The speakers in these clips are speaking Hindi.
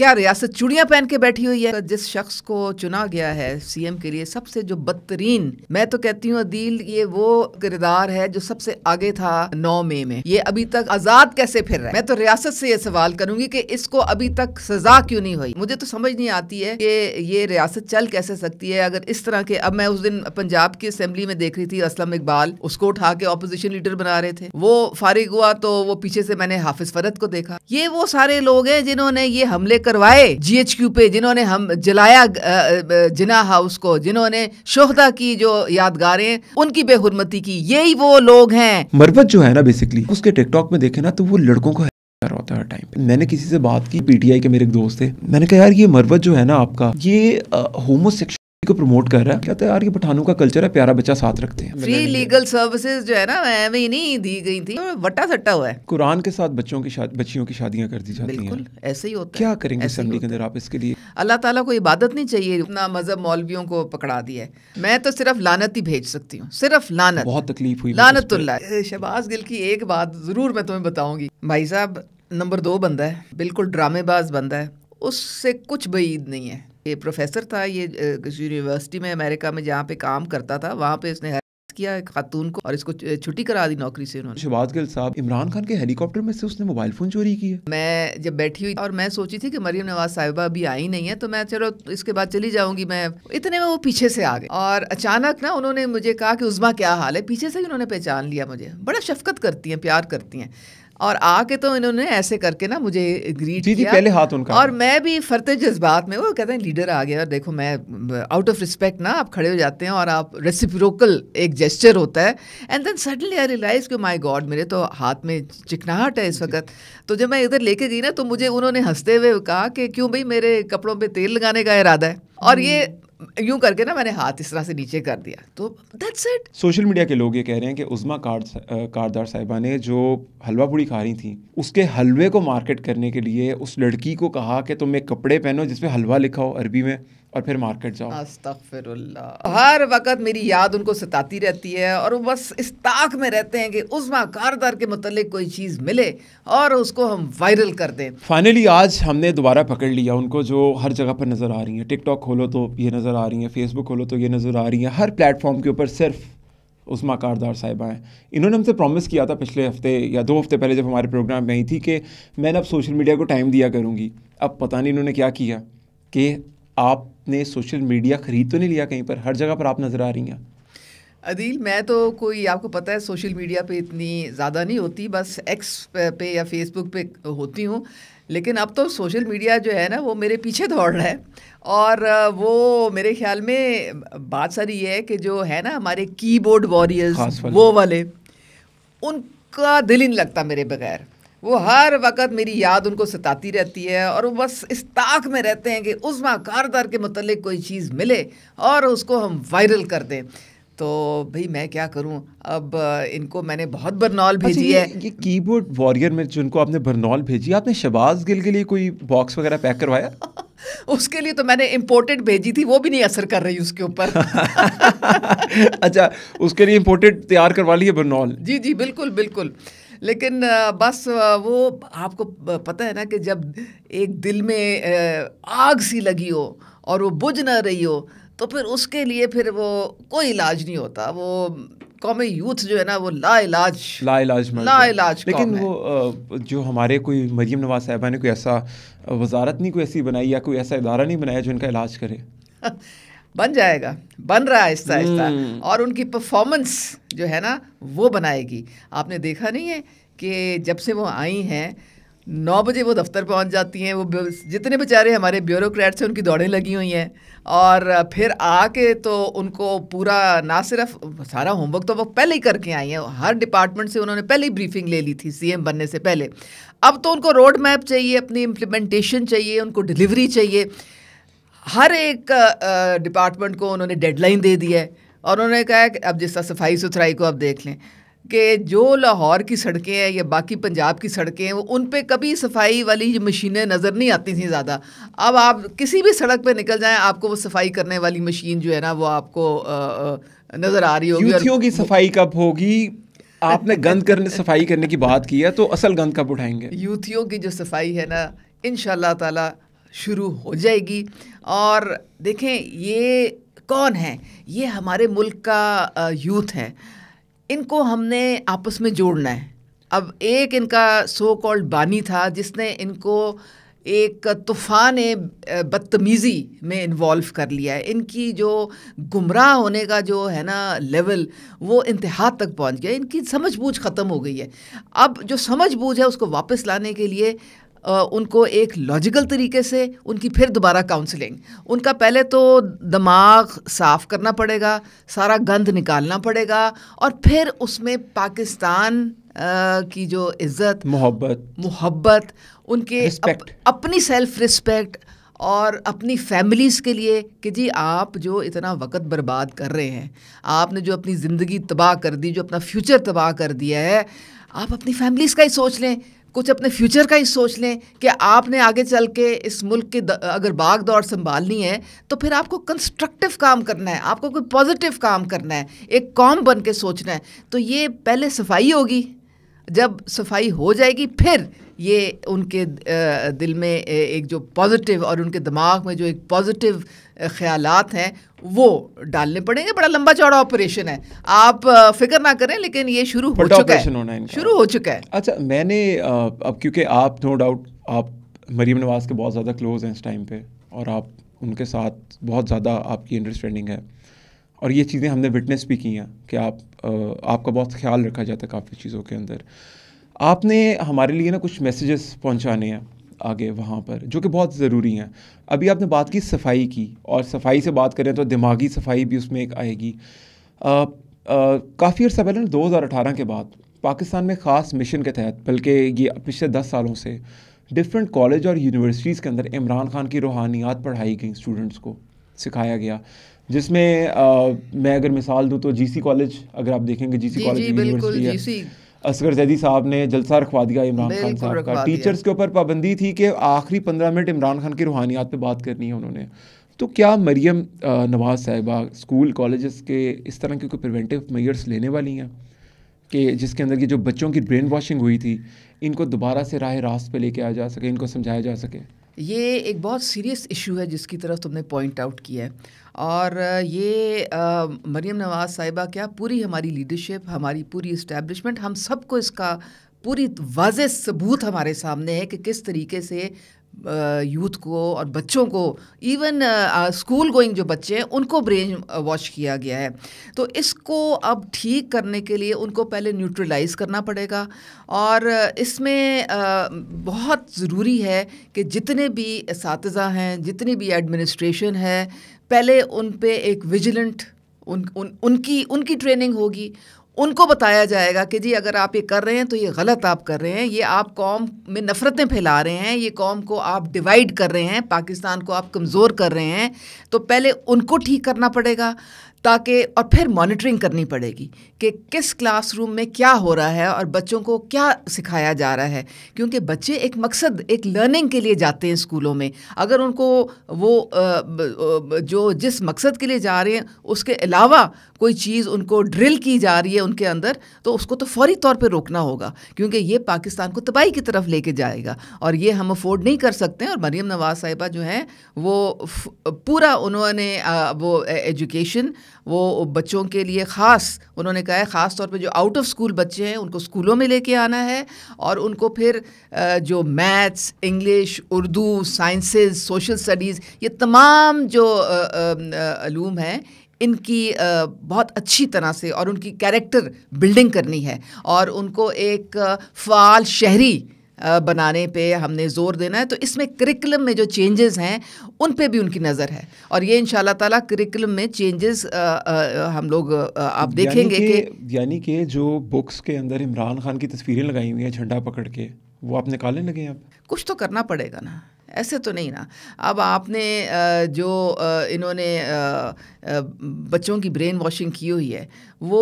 क्या रियासत चूड़ियां पहन के बैठी हुई है जिस शख्स को चुना गया है सीएम के लिए सबसे जो बदतरीन मैं तो कहती हूँ अदील ये वो किरदार है जो सबसे आगे था नौ मई में ये अभी तक आजाद कैसे फिर रहा है मैं तो रियासत से ये सवाल करूंगी कि इसको अभी तक सजा क्यों नहीं हुई मुझे तो समझ नहीं आती है कि ये रियासत चल कैसे सकती है अगर इस तरह के अब मैं उस दिन पंजाब की असेंबली में देख रही थी असलम इकबाल उसको उठा के ऑपोजिशन लीडर बना रहे थे वो फारिग हुआ तो वो पीछे से मैंने हाफिज फरत को देखा ये वो सारे लोग हैं जिन्होंने ये हमले कर करवाए जीएचक्यू पे जिन्होंने हम जलाया जिना हाउस को जिन्होंने शोहदा की जो यादगारें उनकी बेहरमती की यही वो लोग हैं मरबत जो है ना बेसिकली उसके टिकटॉक में देखे ना तो वो लड़कों को होता है टाइम मैंने किसी से बात की पीटीआई के मेरे एक दोस्त थे मैंने कहा यार ये मरवत जो है ना आपका ये होमोसेक्शुअल को प्रमोट कर रहा है कहते हैं यार ये पठानों का कल्चर है प्यारा बच्चा साथ रखते हैं फ्री लीगल सर्विसेज जो है ना एवं नहीं दी गई थी वटा सट्टा हुआ है कुरान के साथ बच्चों की शादी बच्चियों की शादियां कर दी जाती हैं बिल्कुल ऐसे ही होता है क्या करेंगे असेंबली के अंदर आप इसके लिए अल्लाह ताला को इबादत नहीं चाहिए अपना मजहब मौलवियों को पकड़ा दिया है मैं तो सिर्फ लानत ही भेज सकती हूँ सिर्फ लानत बहुत तकलीफ हुई लानत शहबाज गिल की एक बात जरूर मैं तुम्हें बताऊंगी भाई साहब नंबर दो बंदा है बिल्कुल ड्रामेबाज बंदा है उससे कुछ बईद नहीं है ये प्रोफेसर था ये यूनिवर्सिटी में अमेरिका में जहाँ पे काम करता था वहाँ पे इसने किया खातून को और इसको छुट्टी करा दी नौकरी से उन्होंने शबाज गिल साहब इमरान खान के हेलीकॉप्टर में से उसने मोबाइल फोन चोरी किया मैं जब बैठी हुई और मैं सोची थी कि मरियम नवाज साहिबा अभी आई नहीं है तो मैं चलो इसके बाद चली जाऊंगी मैं इतने में वो पीछे से आ गए और अचानक ना उन्होंने मुझे कहा कि उजमा क्या हाल है पीछे से ही उन्होंने पहचान लिया मुझे बड़ा शफकत करती है प्यार करती हैं और आके तो इन्होंने ऐसे करके ना मुझे ग्रीट जी, किया जी, पहले हाथ उनका और मैं भी फरते जज्बात में वो कहते हैं लीडर आ गया और देखो मैं आउट ऑफ रिस्पेक्ट ना आप खड़े हो जाते हैं और आप रेसिप्रोकल एक जेस्चर होता है and then suddenly I realise कि माय गॉड मेरे तो हाथ में चिकनाहट है इस वक्त तो जब मैं इधर लेके गई ना तो मुझे उन्होंने हंसते हुए कहा कि क्यों भाई मेरे कपड़ों पर तेल लगाने का इरादा है और ये यूं करके ना मैंने हाथ इस तरह से नीचे कर दिया तो दैट्स इट सोशल मीडिया के लोग ये कह रहे हैं कि उज़मा कार्ड कारदार साहिबा ने जो हलवा पूड़ी खा रही थी उसके हलवे को मार्केट करने के लिए उस लड़की को कहा कि तुम एक कपड़े पहनो जिसपे हलवा लिखा हो अरबी में और फिर मार्केट जाओ हर वक्त मेरी याद उनको सताती रहती है और वो बस इस ताक में रहते हैं कि उस्मा कारदार के मतलब कोई चीज़ मिले और उसको हम वायरल कर दें फाइनली आज हमने दोबारा पकड़ लिया उनको जो हर जगह पर नज़र आ रही है टिकटॉक खोलो तो ये नज़र आ रही हैं फेसबुक खोलो तो ये नज़र आ रही है हर प्लेटफॉर्म के ऊपर सिर्फ उस्मा कारदार साहिबा हैं इन्होंने हमसे प्रॉमिस किया था पिछले हफ्ते या दो हफ्ते पहले जब हमारे प्रोग्राम में आई थी कि मैंने अब सोशल मीडिया को टाइम दिया करूँगी अब पता नहीं इन्होंने क्या किया कि आप ने सोशल मीडिया ख़रीद तो नहीं लिया कहीं पर हर जगह पर आप नज़र आ रही हैं अदील मैं तो कोई आपको पता है सोशल मीडिया पे इतनी ज़्यादा नहीं होती बस एक्स पे या फेसबुक पे होती हूँ लेकिन अब तो सोशल मीडिया जो है ना वो मेरे पीछे दौड़ रहा है और वो मेरे ख्याल में बात सारी ये है कि जो है ना हमारे कीबोर्ड वॉरियर्स वो वाले उनका दिल ही नहीं लगता मेरे बगैर वो हर वक्त मेरी याद उनको सताती रहती है और वो बस इस ताक में रहते हैं कि उस्मा कारदार के मतलब कोई चीज़ मिले और उसको हम वायरल कर दें तो भाई मैं क्या करूं अब इनको मैंने बहुत बरनॉल अच्छा, भेजी अच्छा, है ये कीबोर्ड वॉरियर में जिनको आपने बरनौल भेजी आपने शबाज गिल के लिए कोई बॉक्स वगैरह पैक करवाया उसके लिए तो मैंने इम्पोर्टेड भेजी थी वो भी नहीं असर कर रही उसके ऊपर अच्छा उसके लिए इम्पोर्टेड तैयार करवा लिए बरनौल जी जी बिल्कुल बिल्कुल लेकिन बस वो आपको पता है ना कि जब एक दिल में आग सी लगी हो और वो बुझ ना रही हो तो फिर उसके लिए फिर वो कोई इलाज नहीं होता वो कौमी यूथ जो है ना वो लाइलाज लाइलाज लाइलाज लेकिन वो जो हमारे कोई मरीम नवाज साहबा ने कोई ऐसा वजारत नहीं कोई ऐसी बनाई या कोई ऐसा इदारा नहीं बनाया जो इनका इलाज करे बन जाएगा बन रहा है आहिस्ता आहिस्ता हम्म। और उनकी परफॉर्मेंस जो है ना वो बनाएगी आपने देखा नहीं है कि जब से वो आई हैं नौ बजे वो दफ्तर पहुंच जाती हैं वो जितने बेचारे हमारे ब्यूरोक्रेट्स हैं उनकी दौड़ें लगी हुई हैं और फिर आके तो उनको पूरा ना सिर्फ सारा होमवर्क तो वो पहले ही करके आई हैं हर डिपार्टमेंट से उन्होंने पहले ही ब्रीफिंग ले ली थी सीएम बनने से पहले अब तो उनको रोड मैप चाहिए अपनी इम्प्लीमेंटेशन चाहिए उनको डिलीवरी चाहिए हर एक डिपार्टमेंट को उन्होंने डेडलाइन दे दी है और उन्होंने कहा कि अब जिस तरह सफाई सुथराई को आप देख लें कि जो लाहौर की सड़कें हैं या बाकी पंजाब की सड़कें हैं वो उन पे कभी सफाई वाली मशीनें नज़र नहीं आती थी ज़्यादा अब आप किसी भी सड़क पे निकल जाएं आपको वो सफाई करने वाली मशीन जो है ना वो आपको नज़र आ रही होगी की सफाई कब होगी आपने गंद करने सफाई करने की बात की है तो असल गंद कब उठाएंगे यूथियों की जो सफाई है ना इन ताला शुरू हो जाएगी और देखें ये कौन है ये हमारे मुल्क का यूथ है इनको हमने आपस में जोड़ना है अब एक इनका सो कॉल्ड बानी था जिसने इनको एक तूफ़ान बदतमीज़ी में इन्वॉल्व कर लिया है इनकी जो गुमराह होने का जो है ना लेवल वो इंतहा तक पहुंच गया इनकी समझ बूझ ख़त्म हो गई है अब जो समझ बूझ है उसको वापस लाने के लिए उनको एक लॉजिकल तरीके से उनकी फिर दोबारा काउंसलिंग उनका पहले तो दिमाग साफ़ करना पड़ेगा सारा गंद निकालना पड़ेगा और फिर उसमें पाकिस्तान की जो इज़्ज़त मोहब्बत मोहब्बत उनके अप, अपनी सेल्फ रिस्पेक्ट और अपनी फैमिलीज़ के लिए कि जी आप जो इतना वक्त बर्बाद कर रहे हैं आपने जो अपनी ज़िंदगी तबाह कर दी जो अपना फ्यूचर तबाह कर दिया है आप अपनी फैमिलीज़ का ही सोच लें कुछ अपने फ्यूचर का ही सोच लें कि आपने आगे चल के इस मुल्क की अगर बाग दौड़ संभालनी है तो फिर आपको कंस्ट्रक्टिव काम करना है आपको कोई पॉजिटिव काम करना है एक कॉम बन के सोचना है तो ये पहले सफाई होगी जब सफाई हो जाएगी फिर ये उनके दिल में एक जो पॉजिटिव और उनके दिमाग में जो एक पॉजिटिव ख्यालात हैं वो डालने पड़ेंगे बड़ा लंबा चौड़ा ऑपरेशन है आप फिक्र ना करें लेकिन ये शुरू हो चुका है होना शुरू हो चुका है अच्छा मैंने अब क्योंकि आप नो डाउट आप मरीम नवाज के बहुत ज़्यादा क्लोज हैं इस टाइम पे और आप उनके साथ बहुत ज़्यादा आपकी अंडरस्टैंडिंग है और ये चीज़ें हमने विटनेस भी की हैं कि आप आपका बहुत ख्याल रखा जाता है काफ़ी चीज़ों के अंदर आपने हमारे लिए ना कुछ मैसेजेस पहुंचाने हैं आगे वहाँ पर जो कि बहुत ज़रूरी हैं अभी आपने बात की सफाई की और सफाई से बात करें तो दिमागी सफाई भी उसमें एक आएगी काफ़ी अर्सा पहले ना दो हज़ार अठारह के बाद पाकिस्तान में ख़ास मिशन के तहत बल्कि ये पिछले दस सालों से डिफरेंट कॉलेज और यूनिवर्सिटीज़ के अंदर इमरान खान की रूहानियात पढ़ाई गई स्टूडेंट्स को सिखाया गया जिसमें मैं अगर मिसाल दूँ तो जीसी कॉलेज अगर आप देखेंगे GC G, college G, university है असगर जैदी साहब ने जलसा रखवा दिया इमरान खान साहब का टीचर्स के ऊपर पाबंदी थी कि आखिरी पंद्रह मिनट इमरान खान की रूहानियात पे बात करनी है उन्होंने तो क्या मरियम नवाज़ साहिबा स्कूल कॉलेज़ के इस तरह के कोई प्रिवेंटिव मेयर्स लेने वाली हैं कि जिसके अंदर की जो बच्चों की ब्रेन वॉशिंग हुई थी इनको दोबारा से राह रास्त पर लेके आया जा सके इनको समझाया जा सके ये एक बहुत सीरियस इशू है जिसकी तरफ तुमने पॉइंट आउट किया है और ये मरीम नवाज़ साहिबा क्या पूरी हमारी लीडरशिप हमारी पूरी इस्टेबलिशमेंट हम सबको इसका पूरी वाज सबूत हमारे सामने है कि किस तरीके से यूथ को और बच्चों को इवन स्कूल गोइंग जो बच्चे हैं उनको ब्रेन वॉश किया गया है तो इसको अब ठीक करने के लिए उनको पहले न्यूट्रलाइज करना पड़ेगा और इसमें बहुत ज़रूरी है कि जितने भी इस हैं जितनी भी एडमिनिस्ट्रेशन है पहले उन पे एक विजिलेंट उन, उन उनकी उनकी ट्रेनिंग होगी उनको बताया जाएगा कि जी अगर आप ये कर रहे हैं तो ये गलत आप कर रहे हैं ये आप कौम में नफ़रतें फैला रहे हैं ये कौम को आप डिवाइड कर रहे हैं पाकिस्तान को आप कमज़ोर कर रहे हैं तो पहले उनको ठीक करना पड़ेगा ताकि और फिर मॉनिटरिंग करनी पड़ेगी कि किस क्लासरूम में क्या हो रहा है और बच्चों को क्या सिखाया जा रहा है क्योंकि बच्चे एक मकसद एक लर्निंग के लिए जाते हैं स्कूलों में अगर उनको वो जो जिस मकसद के लिए जा रहे हैं उसके अलावा कोई चीज़ उनको ड्रिल की जा रही है उनके अंदर तो उसको तो फौरी तौर पर रोकना होगा क्योंकि ये पाकिस्तान को तबाही की तरफ लेके जाएगा और ये हम अफोर्ड नहीं कर सकते और मरीम नवाज साहिबा जो हैं वो पूरा उन्होंने वो एजुकेशन वो बच्चों के लिए ख़ास उन्होंने कहा है ख़ास तौर पे जो आउट ऑफ स्कूल बच्चे हैं उनको स्कूलों में लेके आना है और उनको फिर जो maths English Urdu sciences social studies ये तमाम जो अलूम हैं इनकी बहुत अच्छी तरह से और उनकी कैरेक्टर बिल्डिंग करनी है और उनको एक फ़ाल शहरी बनाने पे हमने ज़ोर देना है तो इसमें करिकुलम में जो चेंजेस हैं उन पे भी उनकी नज़र है और ये इन ताला करिकुलम में चेंजेस हम लोग आप देखेंगे कि यानी कि जो बुक्स के अंदर इमरान खान की तस्वीरें लगाई हुई हैं झंडा पकड़ के वो आप निकालने लगे आप कुछ तो करना पड़ेगा ना ऐसे तो नहीं ना अब आपने जो इन्होंने बच्चों की ब्रेन वॉशिंग की हुई है वो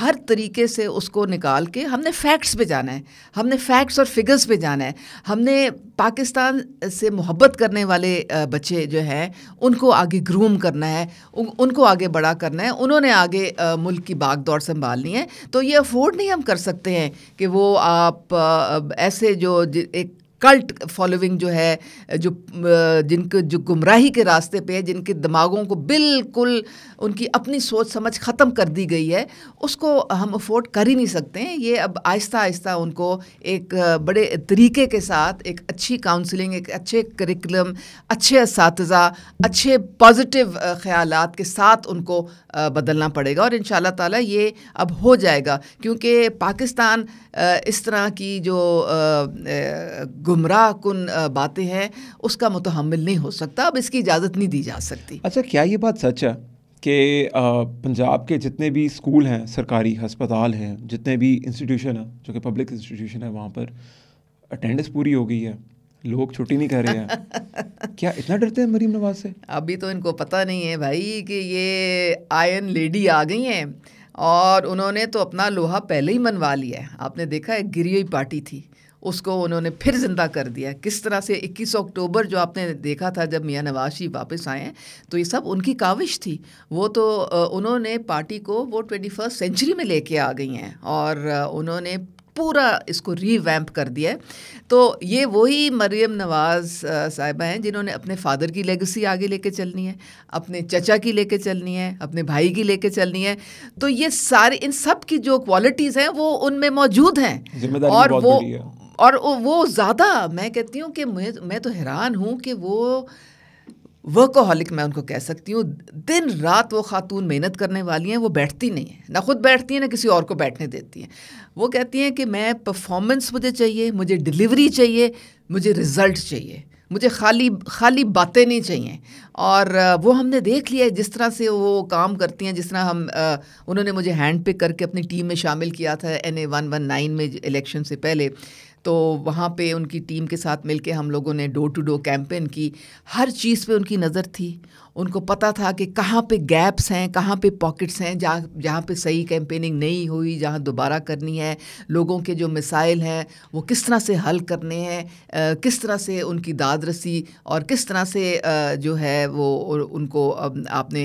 हर तरीके से उसको निकाल के हमने फैक्ट्स पे जाना है हमने फैक्ट्स और फिगर्स पे जाना है हमने पाकिस्तान से मोहब्बत करने वाले बच्चे जो हैं उनको आगे ग्रूम करना है उनको आगे बड़ा करना है उन्होंने आगे मुल्क की बाग दौड़ संभालनी है तो ये अफोर्ड नहीं हम कर सकते हैं कि वो आप ऐसे जो एक कल्ट फॉलोइंग जो है जो जिनको जो गुमराही के रास्ते पे है जिनके दिमागों को बिल्कुल उनकी अपनी सोच समझ ख़त्म कर दी गई है उसको हम अफोर्ड कर ही नहीं सकते ये अब आहिस्ता आहिस्ता उनको एक बड़े तरीके के साथ एक अच्छी काउंसलिंग एक अच्छे करिकुलम अच्छे इस अच्छे पॉजिटिव ख्याल के साथ उनको बदलना पड़ेगा और इन ताला ये अब हो जाएगा क्योंकि पाकिस्तान इस तरह की जो गुमराह कन बातें हैं उसका मुतहमल नहीं हो सकता अब इसकी इजाज़त नहीं दी जा सकती अच्छा क्या ये बात सच है कि पंजाब के जितने भी स्कूल हैं सरकारी हस्पताल हैं जितने भी इंस्टीट्यूशन हैं जो कि पब्लिक इंस्टीट्यूशन है वहाँ पर अटेंडेंस पूरी हो गई है लोग छुट्टी नहीं कर रहे हैं क्या इतना डरते हैं मरीम नवाज से अभी तो इनको पता नहीं है भाई कि ये आयन लेडी आ गई हैं और उन्होंने तो अपना लोहा पहले ही मनवा लिया है आपने देखा एक गिरी हुई पार्टी थी उसको उन्होंने फिर ज़िंदा कर दिया किस तरह से 21 अक्टूबर जो आपने देखा था जब मियाँ शरीफ वापस आए तो ये सब उनकी काविश थी वो तो उन्होंने पार्टी को वो ट्वेंटी फर्स्ट सेंचुरी में लेके आ गई हैं और उन्होंने पूरा इसको रीवैम्प कर दिया है तो ये वही मरियम नवाज़ साहिबा हैं जिन्होंने अपने फादर की लेगेसी आगे लेके चलनी है अपने चचा की लेके चलनी है अपने भाई की लेके चलनी है तो ये सारे इन सब की जो क्वालिटीज़ हैं वो उनमें मौजूद हैं और वो और वो ज़्यादा मैं कहती हूँ कि मैं मैं तो हैरान हूँ कि वो वर्कोहलिक मैं उनको कह सकती हूँ दिन रात वो खातून मेहनत करने वाली हैं वो बैठती नहीं है ना ख़ुद बैठती हैं ना किसी और को बैठने देती हैं वो कहती हैं कि मैं परफॉर्मेंस मुझे चाहिए मुझे डिलीवरी चाहिए मुझे रिज़ल्ट चाहिए मुझे खाली खाली बातें नहीं चाहिए और वो हमने देख लिया है जिस तरह से वो काम करती हैं जिस तरह हम उन्होंने मुझे हैंड पिक करके अपनी टीम में शामिल किया था N A one one nine में इलेक्शन से पहले तो वहाँ पे उनकी टीम के साथ मिलके हम लोगों ने डोर टू डोर कैंपेन की हर चीज़ पे उनकी नज़र थी उनको पता था कि कहाँ पे गैप्स हैं कहाँ पे पॉकेट्स हैं जहाँ जहाँ पे सही कैंपेनिंग नहीं हुई जहाँ दोबारा करनी है लोगों के जो मिसाइल हैं वो किस तरह से हल करने हैं किस तरह से उनकी दादरसी और किस तरह से जो है वो उनको आपने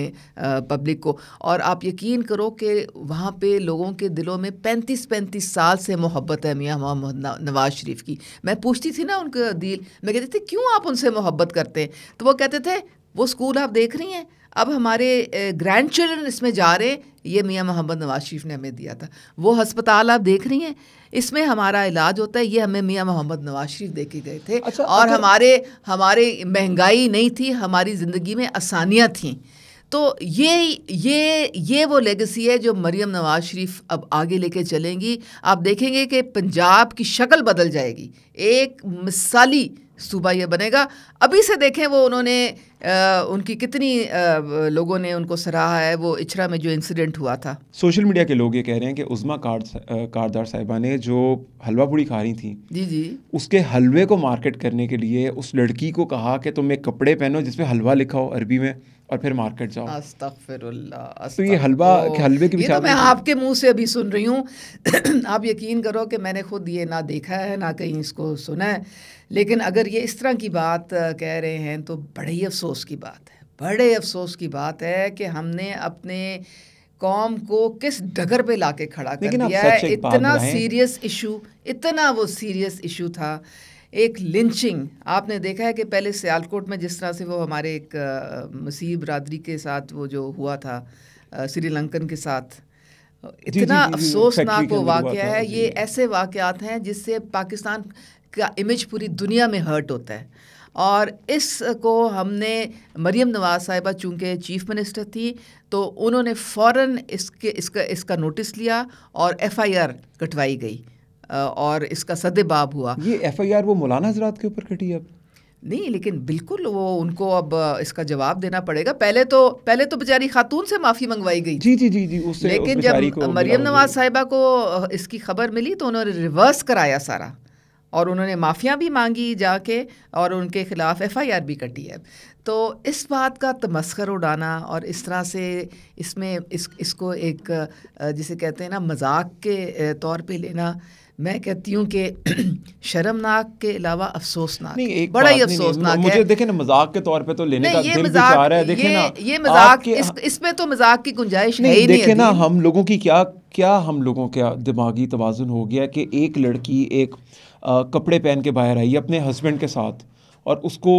पब्लिक को और आप यकीन करो कि वहाँ पे लोगों के दिलों में पैंतीस पैंतीस साल से मोहब्बत है मियाँ मोहम्मद नवाज शरीफ की मैं पूछती थी ना उनका दिल मैं कहती थी क्यों आप उनसे मोहब्बत करते हैं तो वो कहते थे वो स्कूल आप देख रही हैं अब हमारे ग्रैंड चिल्ड्रन इसमें जा रहे ये मियाँ मोहम्मद नवाज शरीफ ने हमें दिया था वो हस्पताल आप देख रही हैं इसमें हमारा इलाज होता है ये हमें मियाँ मोहम्मद नवाज शरीफ देखे गए थे अच्छा, और अच्छा। हमारे हमारे महंगाई नहीं थी हमारी ज़िंदगी में आसानियाँ थी तो ये ये ये वो लेगेसी है जो मरियम नवाज शरीफ अब आगे लेके चलेंगी आप देखेंगे कि पंजाब की शक्ल बदल जाएगी एक मिसाली सूबा ये बनेगा अभी से देखें वो उन्होंने आ, उनकी कितनी आ, लोगों ने उनको सराहा है वो इचरा में जो इंसिडेंट हुआ था सोशल मीडिया के लोग ये कह रहे हैं कि उजमा कार्ड कारदार साहिबा ने जो हलवा पूड़ी खा रही थी जी जी उसके हलवे को मार्केट करने के लिए उस लड़की को कहा कि तुम एक कपड़े पहनो जिसपे हलवा लिखा हो अरबी में और फिर मार्केट जाओ तो ये हलवा के हलवे की ये तो मैं आपके मुंह से अभी सुन रही हूँ आप यकीन करो कि मैंने खुद ये ना देखा है ना कहीं इसको सुना है लेकिन अगर ये इस तरह की बात कह रहे हैं तो बड़े ही अफसोस अफसोस की बात है बड़े अफसोस की बात है कि हमने अपने कौम को किस डगर पे लाके खड़ा कर दिया है इतना सीरियस इशू इतना वो सीरियस इशू था एक लिंचिंग आपने देखा है कि पहले सियालकोट में जिस तरह से वो हमारे एक मसीह बरदरी के साथ वो जो हुआ था श्रीलंकन के साथ इतना अफसोसनाक वो वाक़ है ये ऐसे वाक़ हैं जिससे पाकिस्तान का इमेज पूरी दुनिया में हर्ट होता है और इस को हमने मरीम नवाज़ साहिबा चूँकि चीफ़ मिनिस्टर थी तो उन्होंने फ़ौर इसके इसका इसका नोटिस लिया और एफआईआर कटवाई गई और इसका सदेबाब हुआ ये एफआईआर वो मौलाना हजरात के ऊपर कटी अब नहीं लेकिन बिल्कुल वो उनको अब इसका जवाब देना पड़ेगा पहले तो पहले तो बेचारी खातून से माफ़ी मंगवाई गई जी जी जी जी उससे लेकिन जब मरियम नवाज साहिबा को इसकी खबर मिली तो उन्होंने रिवर्स कराया सारा और उन्होंने माफ़ियाँ भी मांगी जाके और उनके ख़िलाफ़ एफआईआर भी कटी है तो इस बात का तमस्कर उड़ाना और इस तरह से इसमें इस इसको एक जिसे कहते हैं ना मजाक के तौर पे लेना मैं कहती हूँ कि शर्मनाक के अलावा अफसोसनाक नहीं एक बड़ा ही अफसोसनाक मुझे देखे ना मजाक के तौर पे तो लेने का दिल भी चाह रहा है देखे ना ये मजाक इस इसमें तो मजाक की गुंजाइश नहीं, नहीं देखे ना हम लोगों की क्या क्या हम लोगों का दिमागी तोज़ुन हो गया कि एक लड़की एक कपड़े पहन के बाहर आई अपने हस्बैंड के साथ और उसको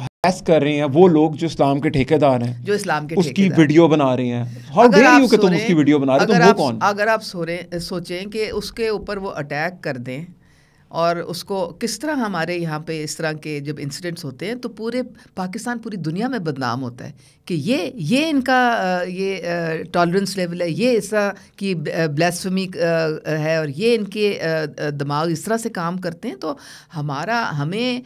हैस कर रहे हैं वो लोग जो इस्लाम के ठेकेदार हैं जो इस्लाम के उसकी वीडियो बना रहे हैं हाउ डेयर यू कि तुम उसकी वीडियो बना रहे हो तुम वो कौन अगर आप सोरे सोचें कि उसके ऊपर वो अटैक कर दें और उसको किस तरह हमारे यहाँ पे इस तरह के जब इंसिडेंट्स होते हैं तो पूरे पाकिस्तान पूरी दुनिया में बदनाम होता है कि ये ये इनका ये टॉलरेंस लेवल है ये ऐसा कि ब्लैसफमी है और ये इनके दिमाग इस तरह से काम करते हैं तो हमारा हमें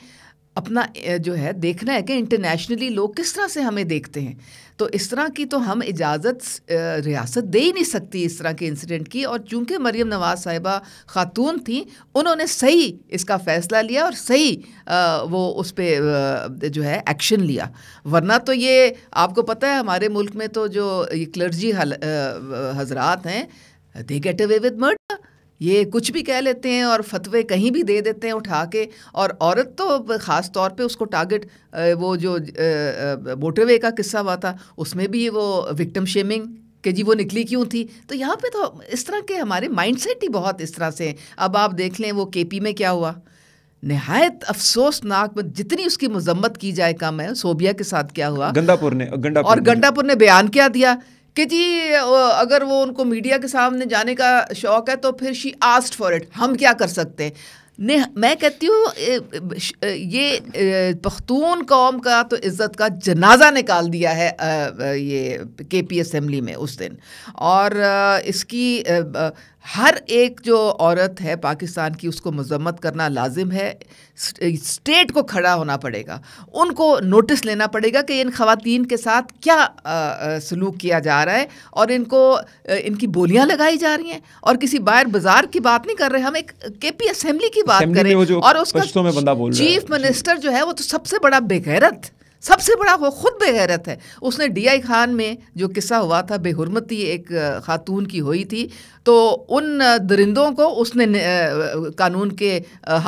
अपना जो है देखना है कि इंटरनेशनली लोग किस तरह से हमें देखते हैं तो इस तरह की तो हम इजाज़त रियासत दे ही नहीं सकती इस तरह के इंसिडेंट की और चूंकि मरियम नवाज़ साहिबा खातून थी उन्होंने सही इसका फ़ैसला लिया और सही वो उस पर जो है एक्शन लिया वरना तो ये आपको पता है हमारे मुल्क में तो जो ये क्लर्जी हजरात हैं they get away with murder ये कुछ भी कह लेते हैं और फतवे कहीं भी दे देते हैं उठा के और औरत तो ख़ास तौर पे उसको टारगेट वो जो मोटरवे का किस्सा हुआ था उसमें भी वो विक्टम शेमिंग कि जी वो निकली क्यों थी तो यहाँ पे तो इस तरह के हमारे माइंडसेट ही बहुत इस तरह से हैं अब आप देख लें वो केपी में क्या हुआ नहायत अफसोसनाक में जितनी उसकी मजम्मत की जाए कम है सोबिया के साथ क्या हुआ गंडापुर ने गंडापुर और गंडापुर ने बयान क्या दिया कि जी अगर वो उनको मीडिया के सामने जाने का शौक है तो फिर शी आस्ट फॉर इट हम क्या कर सकते हैं ने मैं कहती हूँ ये पख्तून कौम का तो इज़्ज़त का जनाजा निकाल दिया है ये के पी असम्बली में उस दिन और इसकी हर एक जो औरत है पाकिस्तान की उसको मजम्मत करना लाजिम है स्टेट को खड़ा होना पड़ेगा उनको नोटिस लेना पड़ेगा कि इन खातन के साथ क्या सलूक किया जा रहा है और इनको इनकी बोलियां लगाई जा रही हैं और किसी बाहर बाजार की बात नहीं कर रहे हम एक के पी असम्बली की बात करें और उसका चीफ मिनिस्टर जो है वो तो सबसे बड़ा बेगैरत सबसे बड़ा वो खुद बेगैरत है उसने डीआई खान में जो किस्सा हुआ था बेहरमती एक खातून की हुई थी तो उन दरिंदों को उसने कानून के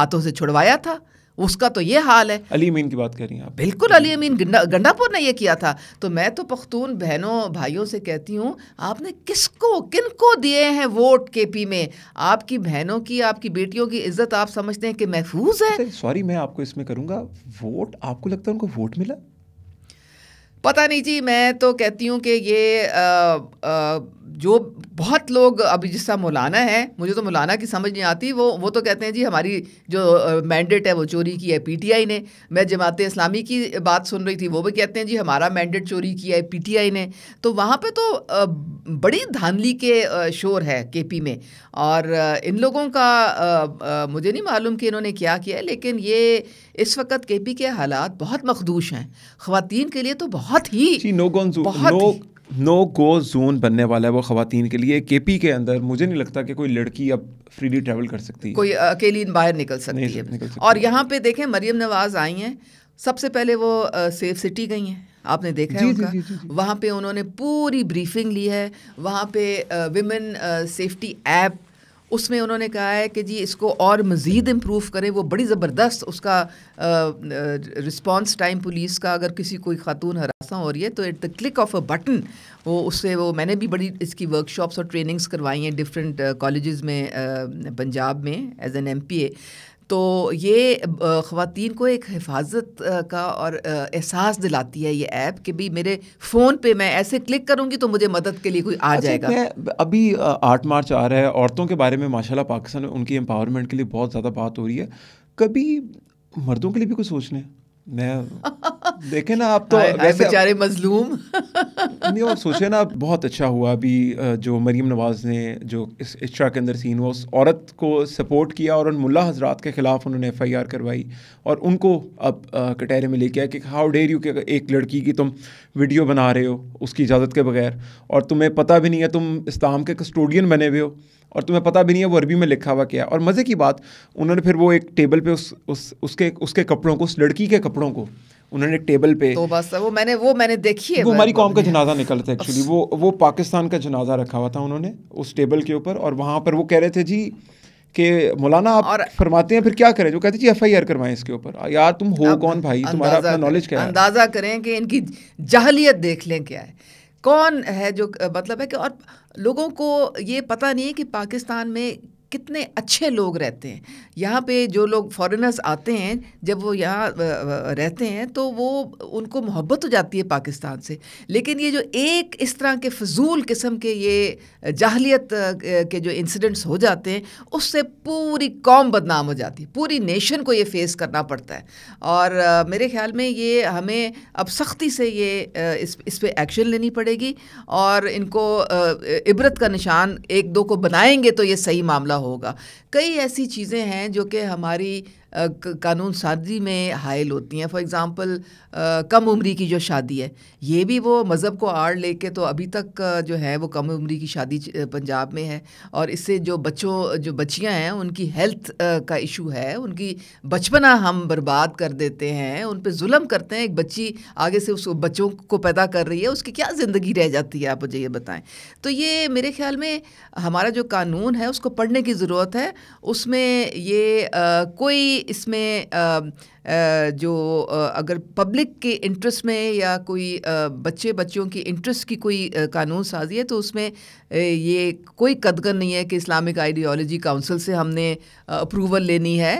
हाथों से छुड़वाया था उसका तो ये हाल है अली अमीन की बात कर रही हैं आप बिल्कुल अली अमीन गंडा गंडापुर ने ये किया था तो मैं तो पख्तून बहनों भाइयों से कहती हूँ आपने किसको किन को दिए हैं वोट के पी में आपकी बहनों की आपकी बेटियों की इज्जत आप समझते हैं कि महफूज है अच्छा, सॉरी मैं आपको इसमें करूँगा वोट आपको लगता है उनको वोट मिला पता नहीं जी मैं तो कहती हूँ कि ये आ, आ, जो बहुत लोग अभी जिसका मौलाना है मुझे तो मौलाना की समझ नहीं आती वो वो तो कहते हैं जी हमारी जो मैंडेट है वो चोरी की है पीटीआई ने मैं जमात इस्लामी की बात सुन रही थी वो भी कहते हैं जी हमारा मैंडेट चोरी किया है पीटीआई ने तो वहाँ पे तो बड़ी धांधली के शोर है के में और इन लोगों का मुझे नहीं मालूम कि इन्होंने क्या किया है लेकिन ये इस वक्त पी के हालात बहुत मखदूश हैं खुवान के लिए तो बहुत ही, बहुत no, ही नो गो जोन बनने वाला है वो खातन के लिए के पी के अंदर मुझे नहीं लगता कि कोई लड़की अब फ्रीली ट्रेवल कर सकती है कोई अकेली बाहर निकल सकती नहीं है निकल सकती और यहाँ पे देखें मरियम नवाज़ आई हैं सबसे पहले वो सेफ सिटी गई हैं आपने देखा है उनका वहाँ पे उन्होंने पूरी ब्रीफिंग ली है वहाँ पे विमेन सेफ्टी ऐप उसमें उन्होंने कहा है कि जी इसको और मज़ीद इम्प्रूव करें वो बड़ी ज़बरदस्त उसका रिस्पांस टाइम पुलिस का अगर किसी कोई खातून हरा हो रही है तो at the click of a button वो उससे वो मैंने भी बड़ी इसकी वर्कशॉप्स और ट्रेनिंग्स करवाई हैं डिफरेंट कॉलेज़ uh, में uh, पंजाब में एज एन एम तो ये uh, ख़वान को एक हिफाजत का और एहसास दिलाती है ये ऐप कि भाई मेरे फ़ोन पे मैं ऐसे क्लिक करूँगी तो मुझे मदद के लिए कोई आ अच्छा, जाएगा अभी आठ मार्च आ रहा है औरतों के बारे में माशाल्लाह पाकिस्तान में उनकी एम्पावरमेंट के लिए बहुत ज़्यादा बात हो रही है कभी मर्दों के लिए भी कुछ सोच लें देखे ना आप तो बेचारे मजलूम नहीं और सोचे ना बहुत अच्छा हुआ अभी जो मरीम नवाज ने जो इस इशरा के अंदर सीन हुआ उस औरत को सपोर्ट किया और उन मुल्ला हजरात के ख़िलाफ़ उन्होंने एफ आई आर करवाई और उनको अब कटहरे में लेके आया कि हाउ डेयर यू कि एक लड़की की तुम वीडियो बना रहे हो उसकी इजाज़त के बगैर और तुम्हें पता भी नहीं है तुम इस्लाम के कस्टोडियन बने हुए हो और तुम्हें पता भी नहीं है वो अरबी में लिखा हुआ क्या और मज़े की बात उन्होंने फिर वो एक टेबल पे उस उस उसके उसके कपड़ों को उस लड़की के कपड़ों को उन्होंने टेबल पे तो बस वो मैंने वो मैंने देखी है वो हमारी कॉम का जनाजा निकलता है एक्चुअली वो वो पाकिस्तान का जनाजा रखा हुआ था उन्होंने उस टेबल के ऊपर और वहाँ पर वो कह रहे थे जी कि मौलाना आप फरमाते हैं फिर क्या करें जो कहते जी एफ आई आर करवाएं इसके ऊपर यार तुम हो कौन भाई तुम्हारा अपना नॉलेज क्या है अंदाज़ा करें कि इनकी जहलियत देख लें क्या है कौन है जो मतलब है कि और लोगों को ये पता नहीं है कि पाकिस्तान में कितने अच्छे लोग रहते हैं यहाँ पे जो लोग फॉरेनर्स आते हैं जब वो यहाँ रहते हैं तो वो उनको मोहब्बत हो जाती है पाकिस्तान से लेकिन ये जो एक इस तरह के फजूल किस्म के ये जाहलीत के जो इंसिडेंट्स हो जाते हैं उससे पूरी कौम बदनाम हो जाती है पूरी नेशन को ये फेस करना पड़ता है और मेरे ख्याल में ये हमें अब सख्ती से ये इस इस पर एक्शन लेनी पड़ेगी और इनको इबरत का निशान एक दो को बनाएंगे तो ये सही मामला होगा कई ऐसी चीज़ें हैं जो कि हमारी कानून साजी में हायल होती हैं फॉर एग्ज़ाम्पल कम उम्री की जो शादी है ये भी वो मज़हब को आड़ लेके तो अभी तक जो है वो कम उम्री की शादी पंजाब में है और इससे जो बच्चों जो बच्चियां हैं उनकी हेल्थ का इशू है उनकी बचपना हम बर्बाद कर देते हैं उन पर म करते हैं एक बच्ची आगे से उस बच्चों को पैदा कर रही है उसकी क्या ज़िंदगी रह जाती है आप मुझे ये बताएं तो ये मेरे ख्याल में हमारा जो कानून है उसको पढ़ने की ज़रूरत है उसमें ये आ, कोई इसमें जो अगर पब्लिक के इंटरेस्ट में या कोई बच्चे बच्चियों की इंटरेस्ट की कोई कानून साजी है तो उसमें ये कोई कदगन नहीं है कि इस्लामिक आइडियोलॉजी काउंसिल से हमने अप्रूवल लेनी है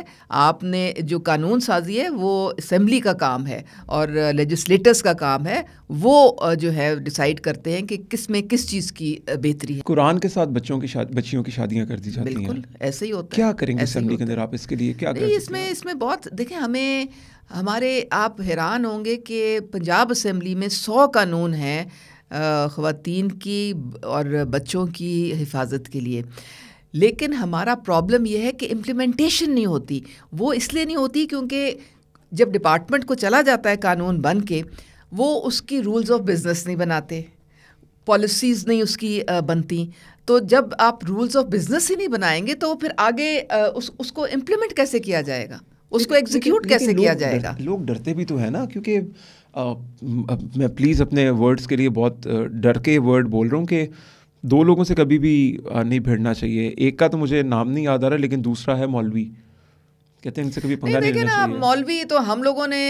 आपने जो कानून साजी है वो असम्बली का काम है और लेजिस्लेटर्स का काम है वो जो है डिसाइड करते हैं कि किस में किस चीज़ की बेहतरी है कुरान के साथ बच्चों की बच्चियों की शादियाँ कर दी जाती हैं बिल्कुल ऐसे ही होता है क्या करेंगे असम्बली के अंदर आप इसके लिए क्या इसमें इसमें बहुत देखें हमें में हमारे आप हैरान होंगे कि पंजाब असम्बली में सौ कानून हैं ख़वातीन की और बच्चों की हिफाजत के लिए लेकिन हमारा प्रॉब्लम यह है कि इम्प्लीमेंटेशन नहीं होती वो इसलिए नहीं होती क्योंकि जब डिपार्टमेंट को चला जाता है कानून बन के वो उसकी रूल्स ऑफ बिज़नेस नहीं बनाते पॉलिसीज़ नहीं उसकी बनती तो जब आप रूल्स ऑफ बिज़नेस ही नहीं बनाएंगे तो फिर आगे उस उसको इम्प्लीमेंट कैसे किया जाएगा उसको एग्जीक्यूट कैसे किया जाएगा लोग डरते भी तो है ना क्योंकि मैं प्लीज़ अपने वर्ड्स के लिए बहुत डर के वर्ड बोल रहा हूँ कि दो लोगों से कभी भी नहीं भिड़ना चाहिए एक का तो मुझे नाम नहीं याद आ रहा लेकिन दूसरा है मौलवी कहते हैं इनसे कभी पंगा नहीं, नहीं लेना हाँ, मौलवी तो हम लोगों ने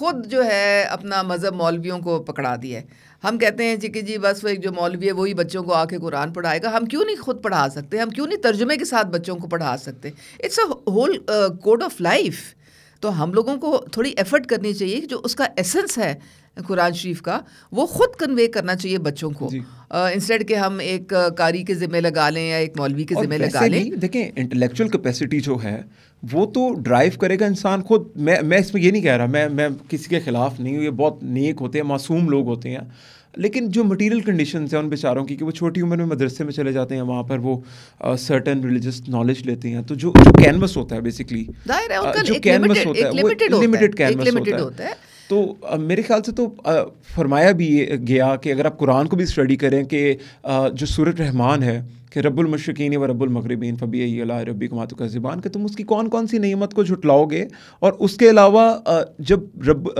खुद जो है अपना मज़हब मौलवियों को पकड़ा दिया है हम कहते हैं जी कि जी बस वो एक जो मौलवी है वही बच्चों को आके कुरान पढ़ाएगा हम क्यों नहीं खुद पढ़ा सकते हम क्यों नहीं तर्जुमे के साथ बच्चों को पढ़ा सकते it's a whole code of life तो हम लोगों को थोड़ी एफर्ट करनी चाहिए जो उसका एसेंस है कुरान शरीफ का वो ख़ुद कन्वे करना चाहिए बच्चों को इंस्टेड uh, के हम एक कारी के ज़िम्मे लगा लें या एक मौलवी के ज़िम्मे लगा लें देखें इंटेलेक्चुअल कैपेसिटी जो है वो तो ड्राइव करेगा इंसान खुद मैं मैं इसमें ये नहीं कह रहा मैं मैं किसी के ख़िलाफ़ नहीं हूँ ये बहुत नेक होते हैं मासूम लोग होते हैं लेकिन जो मटेरियल कंडीशन है उन बेचारों की कि वो छोटी उम्र में मदरसे में चले जाते हैं वहाँ पर वो सर्टन रिलीजियस नॉलेज लेते हैं तो जो जो कैनवस होता है बेसिकली जो कैनवस होता है लिमिटेड कैनवस होता है तो मेरे ख्याल से तो फरमाया भी गया कि अगर आप कुरान को भी स्टडी करें कि जो सूरत रहमान है कि रब्बुलमशरकिन व रबुलमगरबी फ़बी अला रबी कमात का ज़बान के तुम उसकी कौन कौन सी नियमत को झुटलाओगे और उसके अलावा जब रब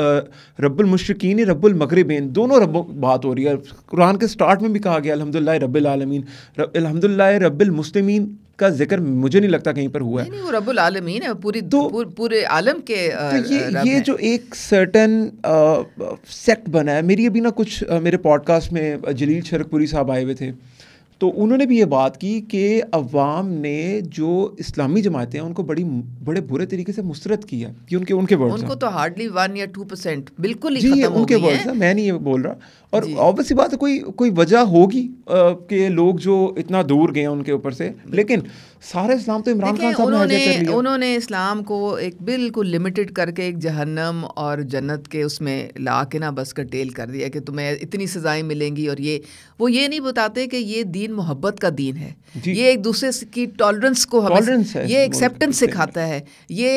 रब्बुलमशरकिन रबुलमगरबी दोनों रबों की बात हो रही है कुरान के स्टार्ट में भी कहा गया अलहमदिल्ला रबालमीन अलहमदिल्ला रब्बिलमसलमिन का जिक्र मुझे नहीं लगता कहीं पर हुआ है नहीं, वो रबुल आलमीन है पूरी तो पूर, पूरे आलम के तो ये ये जो एक सर्टन सेक्ट बना है मेरी अभी ना कुछ आ, मेरे पॉडकास्ट में जलील शरकपुरी साहब आए हुए थे तो उन्होंने भी ये बात की कि अवाम ने जो इस्लामी जमातें हैं उनको बड़ी बड़े बुरे तरीके से मुस्रत किया कि उनके उनके वर्ड्स उनको तो हार्डली वन या टू परसेंट बिल्कुल ही जी खत्म उनके वर्ड्स मैं नहीं ये बोल रहा और ऑब्वियसली बात है कोई कोई वजह होगी कि लोग जो इतना दूर गए उनके ऊपर से लेकिन सारे इस्लाम तो इमरान खान साहब ने उन्होंने इस्लाम को एक बिल्कुल लिमिटेड करके एक जहन्नम और जन्नत के उसमें ला के ना बस कटेल कर दिया कि तुम्हें इतनी सज़ाएं मिलेंगी और ये वो ये नहीं बताते कि ये दीन मोहब्बत का दीन है ये एक दूसरे की टॉलरेंस को हमें ये एक्सेप्टेंस सिखाता है ये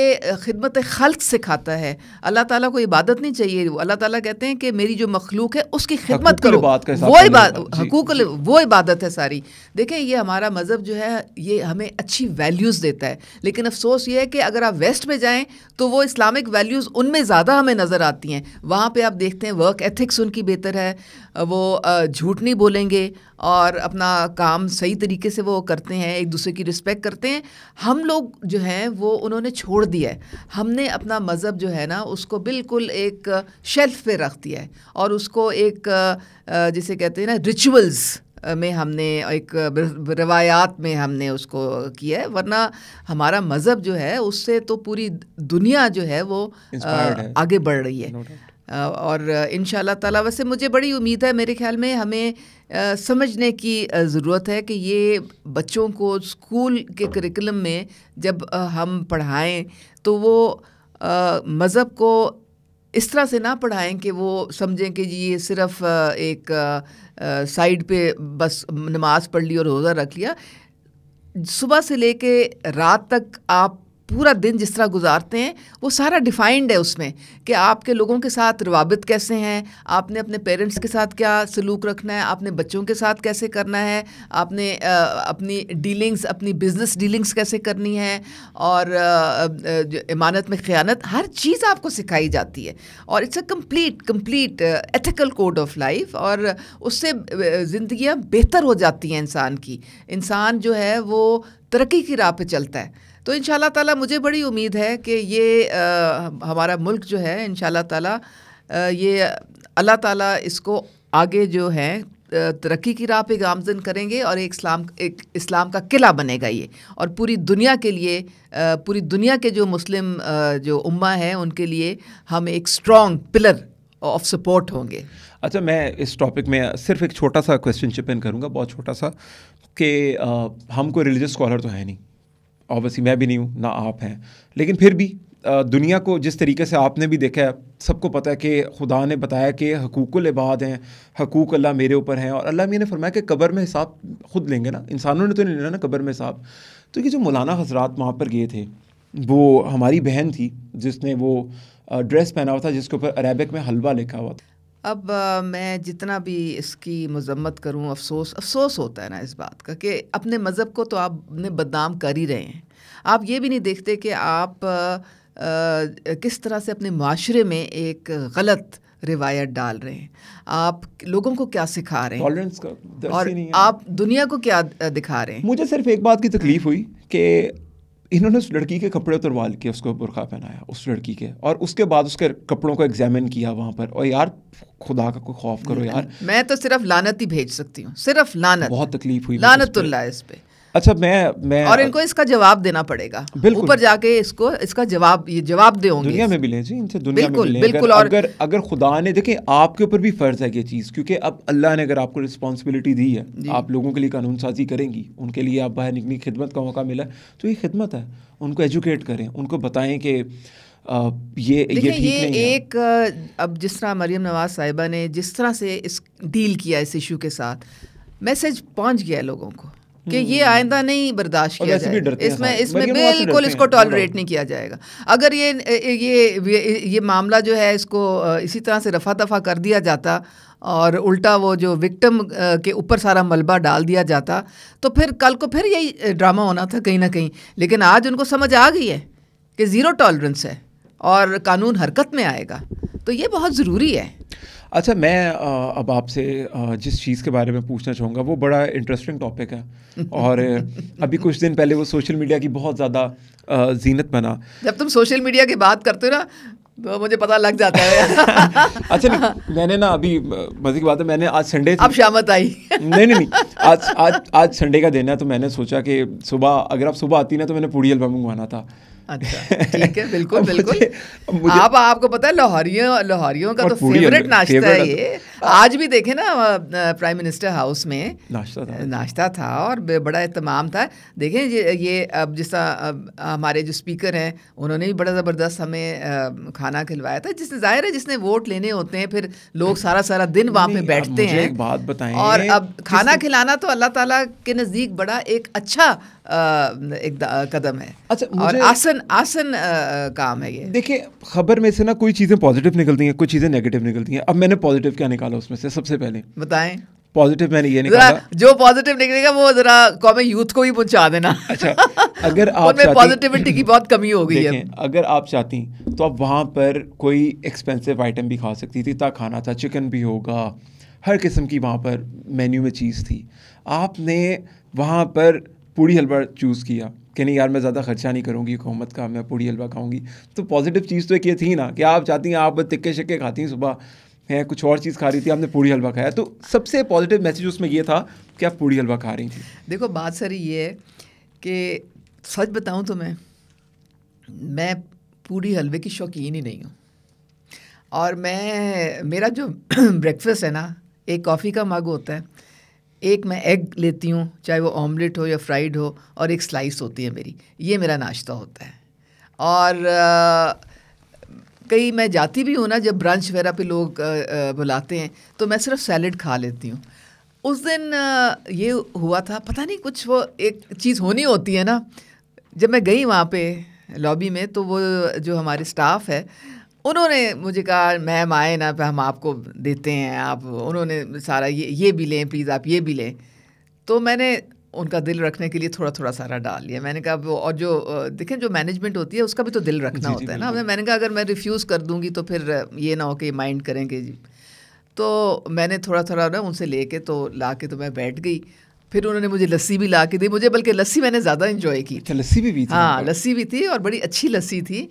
खिदमत खल्क सिखाता है अल्लाह ताला को इबादत नहीं चाहिए अल्लाह ताला कहते हैं कि मेरी जो मखलूक है उसकी खिदमत करो बात का वो हकूक वो इबादत है सारी देखें ये हमारा मज़हब जो है ये हमें अच्छी वैल्यूज़ देता है लेकिन अफसोस ये है कि अगर आप वेस्ट में जाएं तो वो इस्लामिक वैल्यूज़ उनमें ज़्यादा हमें नज़र आती हैं वहाँ पर आप देखते हैं वर्क एथिक्स उनकी बेहतर है वो झूठ नहीं बोलेंगे और अपना काम सही तरीके से वो करते हैं एक दूसरे की रिस्पेक्ट करते हैं हम लोग जो हैं वो उन्होंने छोड़ दिया है हमने अपना मज़हब जो है ना उसको बिल्कुल एक शेल्फ पे रख दिया है और उसको एक जिसे कहते हैं ना रिचुअल्स में हमने एक रवायात में हमने उसको किया है वरना हमारा मज़हब जो है उससे तो पूरी दुनिया जो है वो आ, आगे बढ़ रही है और इन ताला वैसे मुझे बड़ी उम्मीद है मेरे ख्याल में हमें समझने की ज़रूरत है कि ये बच्चों को स्कूल के करिकुलम में जब हम पढ़ाएं तो वो मज़हब को इस तरह से ना पढ़ाएं कि वो समझें कि ये सिर्फ़ एक साइड पे बस नमाज़ पढ़ ली और रोज़ा रख लिया सुबह से लेके रात तक आप पूरा दिन जिस तरह गुजारते हैं वो सारा डिफाइंड है उसमें कि आपके लोगों के साथ रवाबित कैसे हैं आपने अपने पेरेंट्स के साथ क्या सलूक रखना है आपने बच्चों के साथ कैसे करना है आपने आ, अपनी डीलिंग्स अपनी बिजनेस डीलिंग्स कैसे करनी है और इमानत में ख़ियानत हर चीज़ आपको सिखाई जाती है और it's a complete complete ethical code of life और उससे ज़िंदियाँ बेहतर हो जाती हैं इंसान की इंसान जो है वो तरक्की की राह पे चलता है तो इन ताला मुझे बड़ी उम्मीद है कि ये आ, हमारा मुल्क जो है इन ताला आ, ये अल्लाह ताला इसको आगे जो है तरक्की की राह पे गामजन करेंगे और एक इस्लाम एक इस्लाम का किला बनेगा ये और पूरी दुनिया के लिए पूरी दुनिया के जो मुस्लिम जो उम्मा है उनके लिए हम एक स्ट्रॉन्ग पिलर ऑफ सपोर्ट होंगे अच्छा मैं इस टॉपिक में सिर्फ एक छोटा सा क्वेश्चन चिप इन करूँगा बहुत छोटा सा कि हम कोई रिलीजियस स्कॉलर तो है नहीं ऑब्वियसली मैं भी नहीं हूँ ना आप हैं लेकिन फिर भी दुनिया को जिस तरीके से आपने भी देखा है सबको पता है कि खुदा ने बताया कि हकूक़ल इबाद हैं हकूक़ अल्लाह मेरे ऊपर हैं और अल्लाह ने फरमाया कि कबर में हिसाब खुद लेंगे ना इंसानों ने तो नहीं लेना ना कबर में हिसाब तो ये जो मौलाना हजरात वहाँ पर गए थे वो हमारी बहन थी जिसने वो ड्रेस पहना हुआ था जिसके ऊपर अरेबिक में हलवा लिखा हुआ था अब मैं जितना भी इसकी मजम्मत करूं अफसोस अफसोस होता है ना इस बात का कि अपने मज़हब को तो आपने बदनाम कर ही रहे हैं आप ये भी नहीं देखते कि आप आ, आ, किस तरह से अपने माशरे में एक गलत रिवायत डाल रहे हैं आप लोगों को क्या सिखा रहे हैं का और आप दुनिया को क्या दिखा रहे हैं मुझे सिर्फ एक बात की तकलीफ़ हुई कि इन्होंने उस लड़की के कपड़े उतरवा के उसको बुरखा पहनाया उस लड़की के और उसके बाद उसके कपड़ों को एग्जामिन किया वहाँ पर और यार खुदा का कोई खौफ करो यार मैं तो सिर्फ लानत ही भेज सकती हूँ सिर्फ लानत बहुत तकलीफ हुई लानत इस पर अच्छा मैं मैं और इनको इसका जवाब देना पड़ेगा ऊपर जाके इसको इसका जवाब ये जवाब दे होंगे दुनिया में मिले जी इनसे दुनिया बिल्कुल, में बिल्कुल अगर, अगर अगर खुदा ने देखें आपके ऊपर भी फर्ज है ये चीज़ क्योंकि अब अल्लाह ने अगर आपको रिस्पॉन्सिबिलिटी दी है आप लोगों के लिए कानून साजी करेंगी उनके लिए आप बाहर निकली खिदमत का मौका मिला तो ये खिदमत है उनको एजुकेट करें उनको बताएं कि ये ये, ये एक अब जिस तरह मरियम नवाज साहिबा ने जिस तरह से इस डील किया इस इशू के साथ मैसेज पहुंच गया है लोगों को कि ये हम्म। आइंदा नहीं बर्दाश्त किया जाएगा इसमें इसमें बिल्कुल इसको टॉलरेट नहीं किया जाएगा अगर ये ये ये मामला जो है इसको इसी तरह से रफा दफा कर दिया जाता और उल्टा वो जो विक्टम के ऊपर सारा मलबा डाल दिया जाता तो फिर कल को फिर यही ड्रामा होना था कहीं ना कहीं लेकिन आज उनको समझ आ गई है कि ज़ीरो टॉलरेंस है और कानून हरकत में आएगा तो ये बहुत ज़रूरी है अच्छा मैं अब आपसे जिस चीज़ के बारे में पूछना चाहूँगा वो बड़ा इंटरेस्टिंग टॉपिक है और अभी कुछ दिन पहले वो सोशल मीडिया की बहुत ज़्यादा जीनत बना जब तुम सोशल मीडिया की बात करते हो ना तो मुझे पता लग जाता है अच्छा मैंने ना अभी मजे की बात है मैंने आज संडे अब शामत आई नहीं नहीं नहीं आज आज आज संडे का दिन है तो मैंने सोचा कि सुबह अगर आप सुबह आती ना तो मैंने पूड़ी एल्बम मंगवाना था अच्छा ठीक है बिल्कुल बिल्कुल आप आपको पता है लाहौरियों का तो फेवरेट नाश्ता है ये आज भी देखे ना प्राइम मिनिस्टर हाउस में नाश्ता था नाश्ता था और बड़ा तमाम था देखें ये ये अब जिस हमारे जो स्पीकर हैं उन्होंने भी बड़ा ज़बरदस्त हमें खाना खिलवाया था जिसने जाहिर है जिसने वोट लेने होते हैं फिर लोग सारा सारा दिन वहाँ पे बैठते हैं एक बात बताएं और अब खाना खिलाना तो अल्लाह ताला के नज़दीक बड़ा एक अच्छा एक कदम है अच्छा और आसन आसन आ, काम है ये देखिए खबर में से ना कोई चीज़ें पॉजिटिव निकलती हैं कुछ चीज़ें नेगेटिव निकलती हैं अब मैंने पॉजिटिव क्या निकाला उसमें से सबसे पहले बताएं पॉजिटिव मैंने ये निकाला जो पॉजिटिव निकलेगा वो जरा कॉमे यूथ को ही पहुंचा देना अच्छा अगर आप पॉजिटिविटी की बहुत कमी हो गई है अगर आप चाहती तो आप वहाँ पर कोई एक्सपेंसिव आइटम भी खा सकती थी ता खाना था चिकन भी होगा हर किस्म की वहाँ पर मेन्यू में चीज़ थी आपने वहाँ पर पूड़ी हलवा चूज़ किया कि नहीं यार मैं ज़्यादा खर्चा नहीं करूँगी हुकूमत का मैं पूड़ी हलवा खाऊँगी तो पॉजिटिव चीज़ तो एक ये थी ना कि आप चाहती हैं आप तिक्के शिक्के खाती हैं सुबह हैं कुछ और चीज़ खा रही थी आपने पूड़ी हलवा खाया तो सबसे पॉजिटिव मैसेज उसमें ये था कि आप पूड़ी हलवा खा रही थी देखो बात सर ये है कि सच बताऊँ तो मैं मैं पूड़ी हलवे की शौकीन ही नहीं हूँ और मैं मेरा जो ब्रेकफास्ट है ना एक कॉफ़ी का मग होता है एक मैं एग लेती हूँ चाहे वो ऑमलेट हो या फ्राइड हो और एक स्लाइस होती है मेरी ये मेरा नाश्ता होता है और कई मैं जाती भी हूँ ना जब ब्रंच वगैरह पे लोग बुलाते हैं तो मैं सिर्फ सैलड खा लेती हूँ उस दिन ये हुआ था पता नहीं कुछ वो एक चीज़ होनी होती है ना जब मैं गई वहाँ पे लॉबी में तो वो जो हमारे स्टाफ है उन्होंने मुझे कहा मैम आए ना पे हम आपको देते हैं आप उन्होंने सारा ये ये भी लें प्लीज़ आप ये भी लें तो मैंने उनका दिल रखने के लिए थोड़ा थोड़ा सारा डाल लिया मैंने कहा और जो देखें जो मैनेजमेंट होती है उसका भी तो दिल रखना जी, होता जी, है ना मैंने कहा अगर मैं रिफ्यूज़ कर दूंगी तो फिर ये ना हो कि माइंड करें कि जी तो मैंने थोड़ा थोड़ा ना उनसे लेके तो ला के तो मैं बैठ गई फिर उन्होंने मुझे लस्सी भी ला के दी मुझे बल्कि लस्सी मैंने ज़्यादा इन्जॉय की अच्छा, लस्सी भी, भी थी हाँ लस्सी भी थी और बड़ी अच्छी लस्सी थी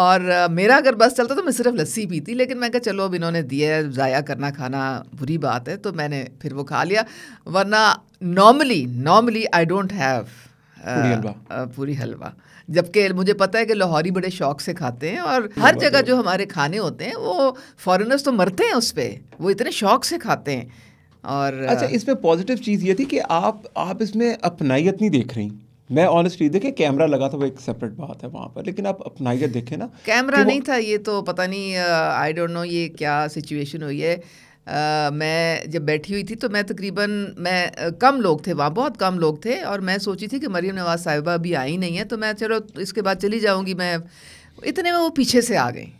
और मेरा अगर बस चलता तो मैं सिर्फ लस्सी पीती लेकिन मैं कहा चलो अब इन्होंने दिया है ज़ाया करना खाना बुरी बात है तो मैंने फिर वो खा लिया वरना normally normally I don't have पूरी हलवा जबकि मुझे पता है कि लाहौरी बड़े शौक से खाते हैं और हर जगह जो हमारे खाने होते हैं वो फॉरेनर्स तो मरते हैं उस पर वो इतने शौक से खाते हैं और अच्छा इसमें पॉजिटिव चीज़ ये थी कि आप आप इसमें अपनाइत नहीं देख रही मैं ऑनेस्टली देखिए कैमरा लगा था वो एक सेपरेट बात है वहाँ पर लेकिन आप अपनाइए देखें ना कैमरा नहीं था ये तो पता नहीं आई डोंट नो ये क्या सिचुएशन हुई है आ, मैं जब बैठी हुई थी तो मैं तकरीबन मैं कम लोग थे वहाँ बहुत कम लोग थे और मैं सोची थी कि मरीम नवाज साहिबा अभी आई नहीं है तो मैं चलो इसके बाद चली जाऊँगी मैं इतने में वो पीछे से आ गई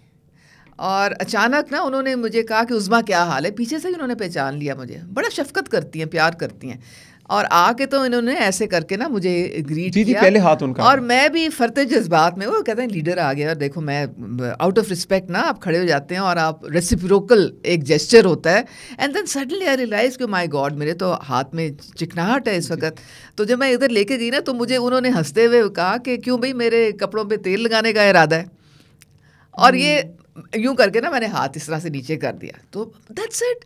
और अचानक ना उन्होंने मुझे कहा कि उज़मा क्या हाल है पीछे से ही उन्होंने पहचान लिया मुझे बड़ा शफकत करती हैं प्यार करती हैं और आके तो इन्होंने ऐसे करके ना मुझे ग्रीट जी, जी, पहले हाथ उनका और मैं भी फरते जज्बात में वो कहते हैं लीडर आ गया और देखो मैं आउट ऑफ रिस्पेक्ट ना आप खड़े हो जाते हैं और आप रेसिप्रोकल एक जेस्चर होता है and then suddenly I realise कि माई गॉड मेरे तो हाथ में चिकनाहट है इस वक्त तो जब मैं इधर लेके गई ना तो मुझे उन्होंने हंसते हुए कहा कि क्यों भाई मेरे कपड़ों पर तेल लगाने का इरादा है और ये हम्म। यूं करके ना मैंने हाथ इस तरह से नीचे कर दिया तो दैट्स इट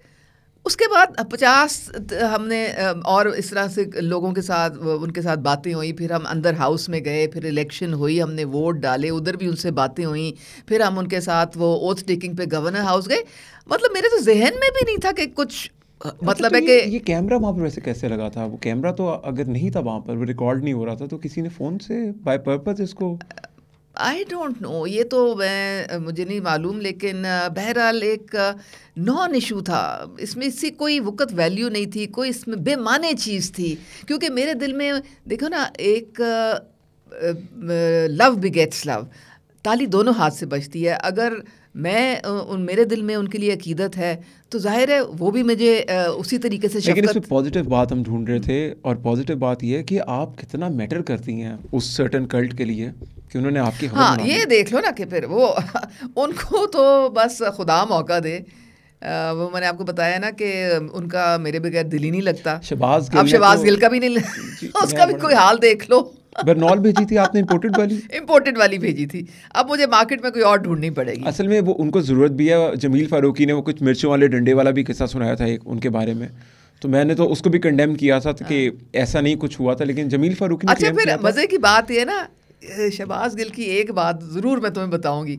उसके बाद पचास हमने और इस तरह से लोगों के साथ उनके साथ बातें हुई फिर हम अंदर हाउस में गए फिर इलेक्शन हुई हमने वोट डाले उधर भी उनसे बातें हुई फिर हम उनके साथ वो ओथ टेकिंग पे गवर्नर हाउस गए मतलब मेरे तो जहन में भी नहीं था कि कुछ अच्छा, मतलब तो है कि ये कैमरा वहाँ पर वैसे कैसे लगा था वो कैमरा तो अगर नहीं था वहाँ पर वो रिकॉर्ड नहीं हो रहा था तो किसी ने फ़ोन से बाय पर्पज इसको आई डोंट नो ये तो मैं मुझे नहीं मालूम लेकिन बहरहाल एक नॉन इशू था इसमें इसकी कोई वक़्त वैल्यू नहीं थी कोई इसमें बेमाने चीज़ थी क्योंकि मेरे दिल में देखो ना एक लव बिगेट्स लव ताली दोनों हाथ से बजती है अगर मैं उन मेरे दिल में उनके लिए अकीदत है तो जाहिर है वो भी मुझे उसी तरीके से लेकिन इसमें पॉजिटिव बात हम ढूंढ रहे थे और पॉजिटिव बात ये है कि आप कितना मैटर करती हैं उस सर्टन कल्ट के लिए कि उन्होंने आपकी हाँ ये देख लो ना कि फिर वो उनको तो बस खुदा मौका दे आ, वो मैंने आपको बताया ना कि उनका मेरे बगैर दिल ही नहीं लगता शबाज अब शबाज तो गिल का भी नहीं उसका भी कोई हाल देख लो बरनॉल भेजी थी आपने इम्पोर्टेड वाली इम्पोर्टेड वाली भेजी थी अब मुझे मार्केट में कोई और ढूंढनी पड़ेगी असल में वो उनको ज़रूरत भी है जमील फारूकी ने वो कुछ मिर्चों वाले डंडे वाला भी किस्सा सुनाया था एक उनके बारे में तो मैंने तो उसको भी कंडेम किया था कि हाँ। ऐसा नहीं कुछ हुआ था लेकिन जमील फारूकी अच्छा फिर मज़े की बात यह ना शहबाज गिल की एक बात ज़रूर मैं तुम्हें बताऊँगी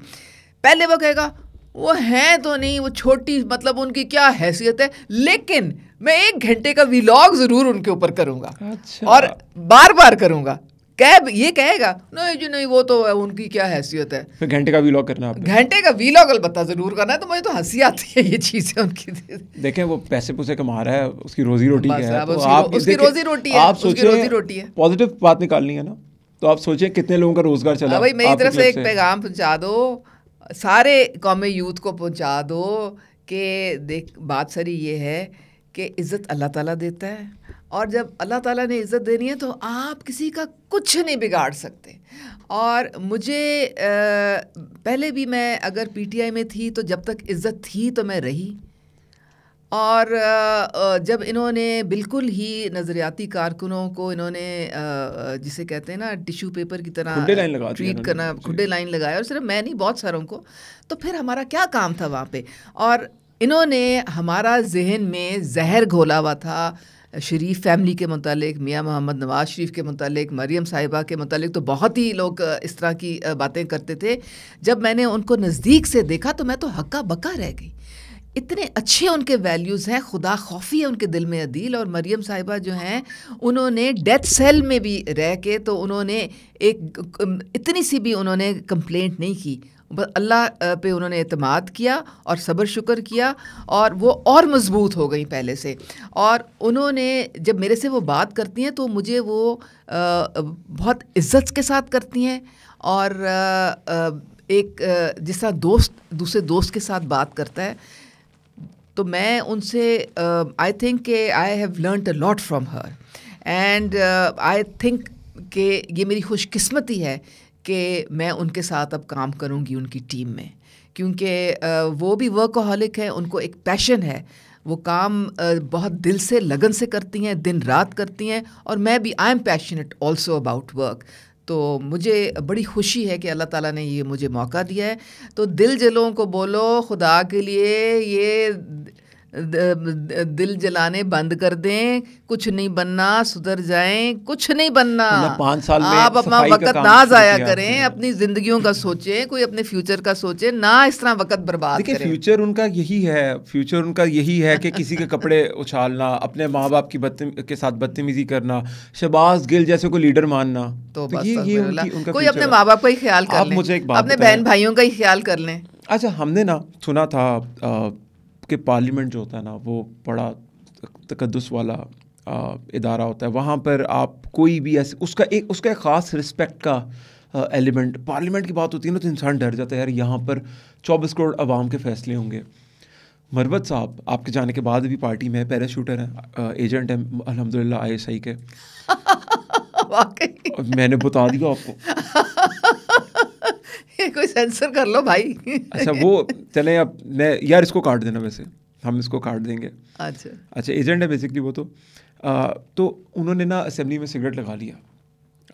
पहले वो कहेगा वो हैं तो नहीं वो छोटी मतलब उनकी क्या हैसियत है लेकिन मैं एक घंटे का व्लॉग ज़रूर उनके ऊपर करूंगा अच्छा। और बार बार करूंगा कह ये कहेगा नहीं जी नहीं वो तो उनकी क्या हैसियत है घंटे का वीलॉग करना घंटे का वीलॉग अलबत्ता ज़रूर करना है तो मुझे तो हंसी आती है ये चीज़ें उनकी देखे वो पैसे पुसे कमा रहा है उसकी रोजी रोटी है तो उसकी रोजी रोटी है आप सोचिए रोजी रोटी है पॉजिटिव बात निकालनी है ना तो आप सोचें कितने लोगों का रोजगार चला भाई मेरी तरफ से एक पैगाम पहुंचा दो सारे कौमी यूथ को पहुंचा दो कि देख बात सारी ये है कि इज़्ज़त अल्लाह ताला देता है और जब अल्लाह ताला ने इज़्ज़त देनी है तो आप किसी का कुछ नहीं बिगाड़ सकते और मुझे पहले भी मैं अगर पीटीआई में थी तो जब तक इज़्ज़त थी तो मैं रही और जब इन्होंने बिल्कुल ही नज़रियाती कारकुनों को इन्होंने जिसे कहते हैं ना टिश्यू पेपर की तरह ट्रीट करना खुडे लाइन लगाया और सिर्फ मैं नहीं बहुत सारों को तो फिर हमारा क्या काम था वहाँ पे और इन्होंने हमारा जहन में जहर घोला हुआ था शरीफ फैमिली के मतलब मियाँ मोहम्मद नवाज शरीफ के मतलब मरीम साहिबा के मतलब तो बहुत ही लोग इस तरह की बातें करते थे जब मैंने उनको नज़दीक से देखा तो मैं तो हक्का बक्का रह गई इतने अच्छे उनके वैल्यूज़ हैं खुदा खौफी है उनके दिल में अदील और मरियम साहिबा जो हैं उन्होंने डेथ सेल में भी रह के तो उन्होंने एक इतनी सी भी उन्होंने कंप्लेंट नहीं की बस अल्लाह पे उन्होंने अतमाद किया और सब्र शुक्र किया और वो और मज़बूत हो गई पहले से और उन्होंने जब मेरे से वो बात करती हैं तो मुझे वो बहुत इज़्ज़त के साथ करती हैं और एक जिस तरह दोस्त दूसरे दोस्त के साथ बात करता है तो मैं उनसे आई थिंक के I have learn a lot from her and I think कि ये मेरी खुशकस्मती है कि मैं उनके साथ अब काम करूँगी उनकी टीम में क्योंकि वो भी वर्कहॉलिक है उनको एक पैशन है वो काम बहुत दिल से लगन से करती हैं दिन रात करती हैं और मैं भी I am passionate also about work तो मुझे बड़ी खुशी है कि अल्लाह ताला ने ये मुझे मौका दिया है तो दिल जलों को बोलो खुदा के लिए ये दिल जलाने बंद कर दें कुछ नहीं बनना सुधर जाएं कुछ नहीं बनना पाँच साल में आप अपना वक्त ना जाया करें अपनी जिंदगियों का सोचें कोई अपने फ्यूचर का सोचें ना इस तरह वक्त बर्बाद करें फ्यूचर उनका यही है फ्यूचर उनका यही है कि किसी के कपड़े उछालना अपने माँ बाप की के साथ बदतमीजी करना शबाज गिल जैसे को लीडर मानना तो, तो कोई अपने माँ बाप का ही ख्याल कर मुझे अपने बहन भाइयों का ही ख्याल कर लें अच्छा हमने ना सुना था के पार्लियामेंट जो होता है ना वो बड़ा तकदस वाला इदारा होता है वहाँ पर आप कोई भी ऐसे उसका एक उसका एक ख़ास रिस्पेक्ट का एलिमेंट पार्लियामेंट की बात होती है ना तो इंसान डर जाता है यार यहाँ पर चौबीस करोड़ आवाम के फैसले होंगे मरवत साहब आपके जाने के बाद भी पार्टी में पैराशूटर हैं एजेंट हैं अलहमदिल्ला आई के मैंने बता दिया आपको ये कोई सेंसर कर लो भाई अच्छा वो चले अब यार इसको काट देना वैसे हम इसको काट देंगे अच्छा अच्छा एजेंट है बेसिकली वो तो आ, तो उन्होंने ना असेंबली में सिगरेट लगा लिया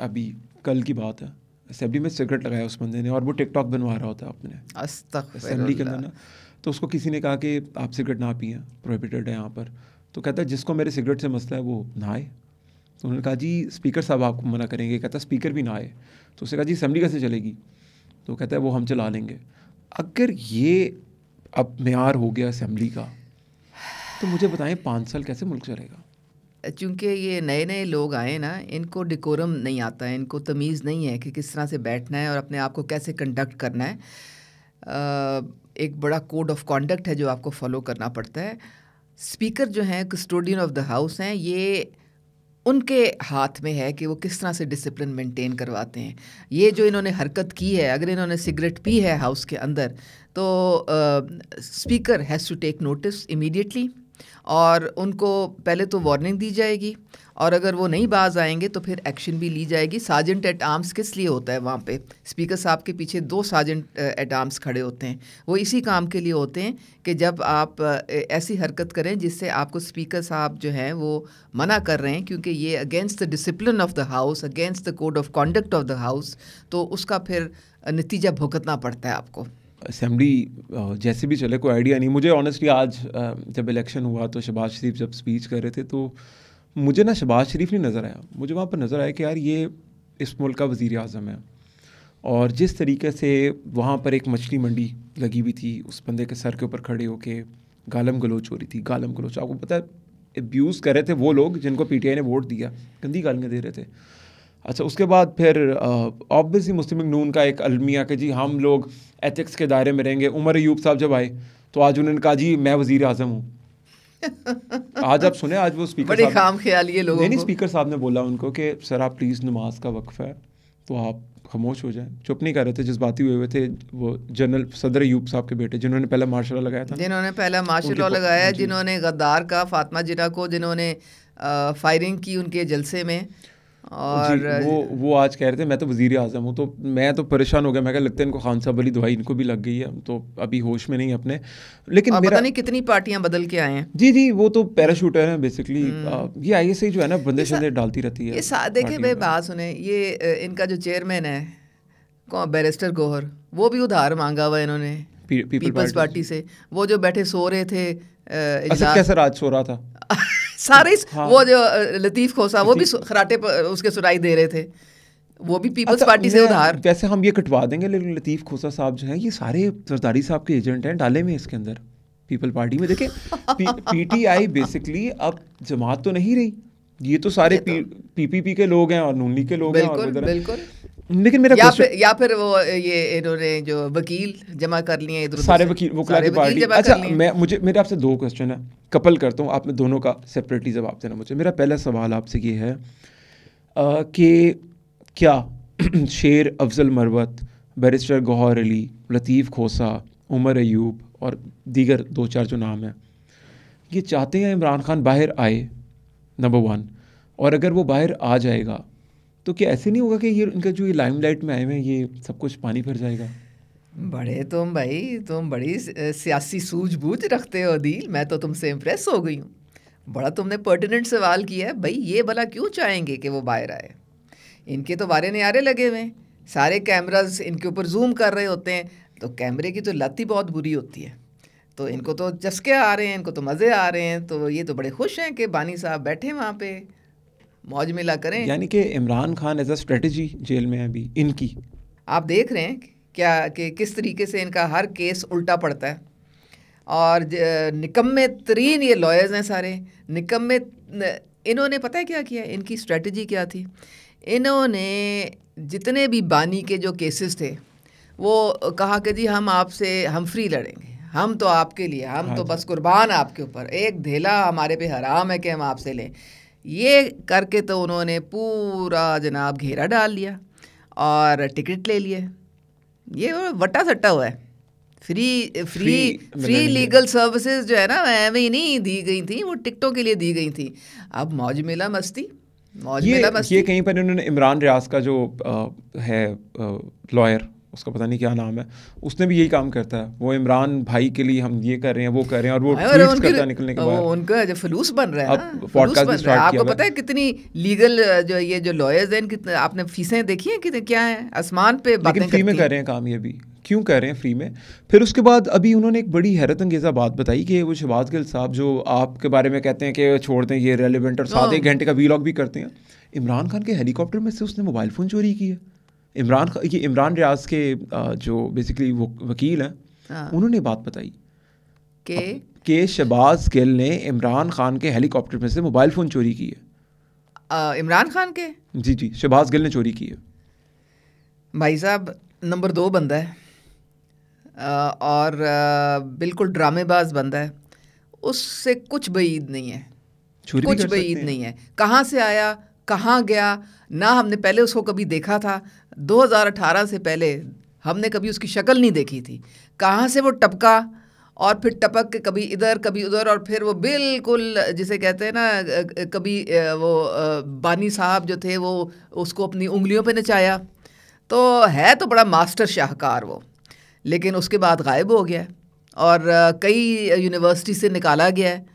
अभी कल की बात है असेंबली में सिगरेट लगाया उस बंदे ने और वो टिकटॉक बनवा रहा होता है अपने असेंबली के अंदर ना तो उसको किसी ने कहा कि आप सिगरेट ना पिए प्रोहिबिटेड है यहाँ पर तो कहता है जिसको मेरे सिगरेट से मसला है वो नहाए तो उन्होंने कहा जी स्पीकर साहब आपको मना करेंगे कहता स्पीकर भी ना आए तो उसने कहा जी असम्बली कैसे चलेगी तो कहता है वो हम चला लेंगे अगर ये अब मैार हो गया असम्बली का तो मुझे बताएं पाँच साल कैसे मुल्क चलेगा चूँकि ये नए नए लोग आए ना इनको डिकोरम नहीं आता है इनको तमीज़ नहीं है कि किस तरह से बैठना है और अपने आप को कैसे कंडक्ट करना है एक बड़ा कोड ऑफ कॉन्डक्ट है जो आपको फॉलो करना पड़ता है स्पीकर जो हैं कस्टोडियन ऑफ द हाउस हैं ये उनके हाथ में है कि वो किस तरह से डिसिप्लिन मेंटेन करवाते हैं ये जो इन्होंने हरकत की है अगर इन्होंने सिगरेट पी है हाउस के अंदर तो speaker has to take notice immediately और उनको पहले तो वार्निंग दी जाएगी और अगर वो नहीं बाज आएंगे तो फिर एक्शन भी ली जाएगी सार्जेंट एट आर्म्स किस लिए होता है वहाँ पे स्पीकर साहब के पीछे दो सार्जेंट एट आर्म्स खड़े होते हैं वो इसी काम के लिए होते हैं कि जब आप ऐसी हरकत करें जिससे आपको स्पीकर साहब जो हैं वो मना कर रहे हैं क्योंकि ये against the discipline of the house against the code of conduct of the house तो उसका फिर नतीजा भुगतना पड़ता है आपको असम्बली जैसे भी चले कोई आइडिया नहीं मुझे ऑनेस्टली आज जब इलेक्शन हुआ तो शबाज शरीफ जब स्पीच कर रहे थे तो मुझे ना शबाज शरीफ नहीं नज़र आया मुझे वहाँ पर नज़र आया कि यार ये इस मुल्क का वज़ी अजम है और जिस तरीके से वहाँ पर एक मछली मंडी लगी हुई थी उस बंदे के सर के ऊपर खड़े होके गालम गलोच हो रही थी गालम गलोच आपको पता है एब्यूज़ कर रहे थे वो लोग जिनको पीटीआई ने वोट दिया गंदी गालियाँ दे रहे थे अच्छा उसके बाद फिर ऑब्वियसली मुस्लिम नून का एक अलमिया के जी हम लोग एथिक्स के दायरे में रहेंगे उमर यूब साहब जब आए तो आज उन्होंने कहा जी मैं वजीर आजम हूँ आज आप सुने आज वो स्पीकर बड़े खाम ख्याल ये लोगों नहीं स्पीकर साहब ने बोला उनको कि सर आप प्लीज़ नमाज का वक्फ है तो आप खामोश हो जाए चुप नहीं कर रहे थे जिस जज्बाती हुए हुए थे वो जनरल सदर यूब साहब के बेटे जिन्होंने पहला मार्शल लगाया था जिन्होंने पहला मार्शल लगाया जिन्होंने गद्दार का फातमा जिरा को जिन्होंने फायरिंग की उनके जलसे में और वो वो आज कह रहे थे मैं तो वजीर अजम हूँ तो मैं तो परेशान हो गया मैं लगता है इनको खान साहब वाली दवाई इनको भी लग गई है तो अभी होश में नहीं अपने लेकिन मेरा... पता नहीं कितनी पार्टियां बदल के आए हैं जी जी वो तो पैराशूटर हैं बेसिकली हम्म। ये आई जो है ना बंदे शंदे डालती रहती है ये देखे भाई बात सुने ये इनका जो चेयरमैन है बैरिस्टर गोहर वो भी उधार मांगा हुआ इन्होंने पीपल्स पार्टी से वो जो बैठे सो रहे थे अच्छा, कैसे राज सो रहा था सारे हाँ। वो जो लतीफ खोसा वो भी खराटे उसके सुनाई दे रहे थे वो भी पीपल्स अच्छा, पार्टी से उधार वैसे हम ये कटवा देंगे लेकिन लतीफ खोसा साहब जो है ये सारे सरदारी साहब के एजेंट हैं डाले में इसके अंदर पीपल पार्टी में देखे पीटीआई बेसिकली अब जमात तो नहीं रही ये तो सारे तो- पीपीपी पी, पी के लोग हैं और नूनी के लोग हैं और बिल्कुल लेकिन मेरा या फिर या फिर वो ये इन्होंने जो वकील जमा कर लिए इधर सारे वकील वो की पार्टी अच्छा मैं मुझे मेरे आपसे दो क्वेश्चन है कपल करता हूँ आप में दोनों का सेपरेटली जवाब देना मुझे मेरा पहला सवाल आपसे ये है कि क्या शेर अफजल मरवत बैरिस्टर गौहर अली लतीफ़ खोसा उमर एयूब और दीगर दो चार जो नाम हैं ये चाहते हैं इमरान खान बाहर आए नंबर वन और अगर वो बाहर आ जाएगा तो क्या ऐसे नहीं होगा कि ये इनका जो ये लाइमलाइट में आए हुए हैं ये सब कुछ पानी भर जाएगा बड़े तुम भाई तुम बड़ी सियासी सूझबूझ रखते हो दिल मैं तो तुमसे इम्प्रेस हो गई हूँ बड़ा तुमने पर्टिनेंट सवाल किया है भाई ये भला क्यों चाहेंगे कि वो बाहर आए इनके तो बारे नारे लगे हुए हैं सारे कैमराज इनके ऊपर जूम कर रहे होते हैं तो कैमरे की तो लत ही बहुत बुरी होती है तो इनको तो चस्के आ रहे हैं इनको तो मज़े आ रहे हैं तो ये तो बड़े खुश हैं कि बानी साहब बैठे वहाँ पे मौज मिला करें यानी कि Imran Khan as a strategy jail में अभी इनकी आप देख रहे हैं क्या कि किस तरीके से इनका हर केस उल्टा पड़ता है और निकम्मे तरीन ये लॉयर्स हैं सारे निकम्मे इन्होंने पता है क्या किया इनकी स्ट्रेटजी क्या थी इन्होंने जितने भी बानी के जो केसेस थे वो कहा कि जी हम आपसे हम फ्री लड़ेंगे हम तो आपके लिए हम हाँ तो बस कुर्बान आपके ऊपर एक धेला हमारे पे हराम है कि हम आपसे लें ये करके तो उन्होंने पूरा जनाब घेरा डाल लिया और टिकट ले लिए ये वट्टा सट्टा हुआ है free free free legal services जो है ना एवं ही नहीं दी गई थी वो टिकटों के लिए दी गई थी अब मौज मेला मस्ती मौज ये, मेला मस्ती ये कहीं पर इन्होंने इमरान रियाज का जो आ, है लॉयर उसका पता नहीं क्या नाम है उसने भी यही काम करता है वो इमरान भाई के लिए हम ये कर रहे हैं वो कर रहे हैं और वो करता निकलने के बाद उनका जो फलूस बन रहा है पॉडकास्ट आपको पता है कितनी लीगल जो ये जो लॉयर्स हैं कितने आपने फीसें देखी हैं कितने क्या है आसमान पे बातें फ्री में कर रहे हैं काम ये भी क्यों कर रहे हैं फ्री में फिर उसके बाद अभी उन्होंने एक बड़ी हैरत अंगेजा बात बताई कि वो शहबाज गिल साहब जो आपके बारे में कहते हैं कि छोड़ दें ये रेलिवेंट और सात हाँ। एक घंटे का वीलॉग भी करते हैं इमरान खान के हेलीकॉप्टर में से उसने मोबाइल फ़ोन चोरी की है इमरान ये इमरान रियाज के जो बेसिकली वो वकील हैं हाँ। उन्होंने बात बताई के के शहबाज गिल ने इमरान खान के हेलीकॉप्टर में से मोबाइल फ़ोन चोरी की है इमरान खान के जी जी शहबाज गिल ने चोरी की है भाई साहब नंबर दो बंदा है आ, और आ, बिल्कुल ड्रामेबाज बंदा है उससे कुछ बईद नहीं है कुछ बईद नहीं है कहाँ से आया कहाँ गया ना हमने पहले उसको कभी देखा था 2018 से पहले हमने कभी उसकी शक्ल नहीं देखी थी कहाँ से वो टपका और फिर टपक के कभी इधर कभी उधर और फिर वो बिल्कुल जिसे कहते हैं ना कभी वो बानी साहब जो थे वो उसको अपनी उंगलियों पे नचाया तो है तो बड़ा मास्टर शाहकार वो लेकिन उसके बाद गायब हो गया और कई यूनिवर्सिटी से निकाला गया है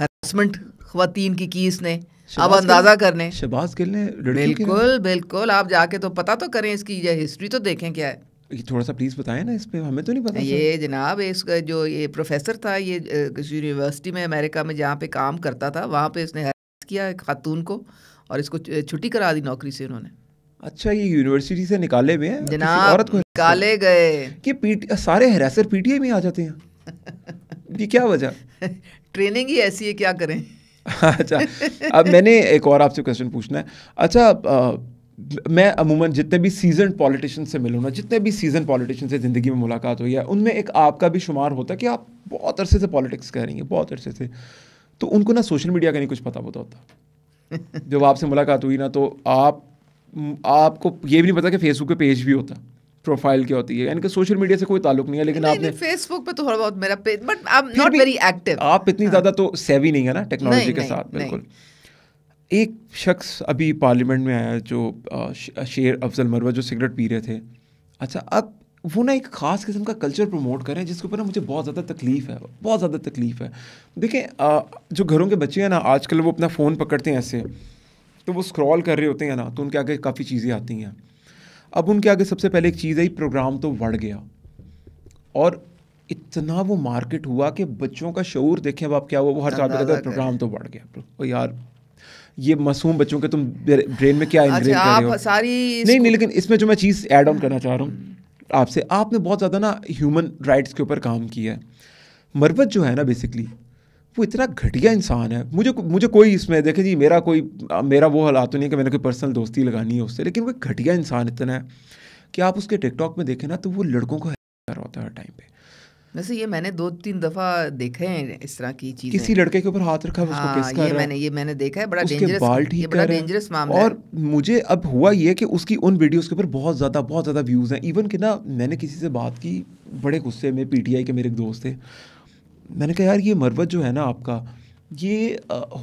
हरासमेंट ख़वान की की इसने आप अंदाजा कर लें शहबाज गिल ने बिल्कुल बिल्कुल आप जाके तो पता तो करें इसकी हिस्ट्री तो देखें क्या है ये थोड़ा सा प्लीज़ बताए ना इस पर हमें तो नहीं पता ये जनाब इसका जो ये प्रोफेसर था ये यूनिवर्सिटी में अमेरिका में जहाँ पे काम करता था वहाँ पे इसने किया खातून को और इसको छुट्टी करा दी नौकरी से उन्होंने अच्छा ये यूनिवर्सिटी से निकाले हुए हैं जनाब औरत को निकाले गए कि सारे हरासर पीटीआई में आ जाते हैं ये क्या वजह ट्रेनिंग ही ऐसी है क्या करें अच्छा अब मैंने एक और आपसे क्वेश्चन पूछना है अच्छा आ, मैं अमूमन जितने भी सीजन पॉलिटिशन से मिलूँ ना जितने भी सीजन पॉलिटिशन से ज़िंदगी में मुलाकात हुई है उनमें एक आपका भी शुमार होता है कि आप बहुत अरसे से पॉलिटिक्स कह रही हैं बहुत अरसे से तो उनको ना सोशल मीडिया का नहीं कुछ पता होता होता जब आपसे मुलाकात हुई ना तो आप आपको ये भी नहीं पता कि फेसबुक पे पेज भी होता प्रोफाइल क्या होती है यानी कि सोशल मीडिया से कोई ताल्लुक नहीं है लेकिन आपने फेसबुक पे तो थोड़ा बहुत मेरा page but I am not very active आप इतनी हाँ। ज़्यादा तो सेवी नहीं है ना टेक्नोलॉजी के साथ बिल्कुल एक शख्स अभी पार्लियामेंट में आया जो शेर अफजल मरवा जो सिगरेट पी रहे थे अच्छा अब वो ना एक ख़ास किस्म का कल्चर प्रमोट कर रहे हैं जिसके ऊपर ना मुझे बहुत ज़्यादा तकलीफ़ है बहुत ज़्यादा तकलीफ़ है देखें जो घरों के बच्चे हैं ना आजकल वो अपना फ़ोन पकड़ते हैं ऐसे तो वो स्क्रॉल कर रहे होते हैं ना तो उनके आगे काफ़ी चीज़ें आती हैं अब उनके आगे सबसे पहले एक चीज़ है प्रोग्राम तो बढ़ गया और इतना वो मार्केट हुआ कि बच्चों का शूर देखें अब आप क्या हुआ वो हर चार कहते प्रोग्राम तो बढ़ गया ओ यार ये मासूम बच्चों के तुम ब्रेन में क्या इनग्रेन अच्छा, कर रहे हो सारी नहीं नहीं लेकिन इसमें जो मैं चीज़ ऐड ऑन करना चाह रहा हूँ हम्म। आपसे आपने बहुत ज़्यादा ना ह्यूमन राइट्स के ऊपर काम किया है मरवत जो है ना बेसिकली वो इतना घटिया इंसान है मुझे मुझे कोई इसमें देखे जी मेरा कोई मेरा वो हालात तो नहीं कि मैंने कोई पर्सनल दोस्ती लगानी है उससे लेकिन वो घटिया इंसान इतना है कि आप उसके टिकटॉक में देखें ना तो वो लड़कों को कर होता है हर टाइम पे वैसे ये मैंने दो तीन दफा देखे हैं इस तरह की चीज किसी लड़के के ऊपर हाथ रखा उसको किस कर हाँ, ये मैंने ये मैंने देखा है बड़ा डेंजरस बाल ठीक बड़ा डेंजरस मामला और मुझे अब हुआ ये कि उसकी उन वीडियोस के ऊपर बहुत ज़्यादा बहुत ज़्यादा व्यूज़ हैं इवन कि ना मैंने किसी से बात की बड़े गुस्से में पीटीआई के मेरे एक दोस्त थे मैंने कहा यार ये मरवत जो है ना आपका ये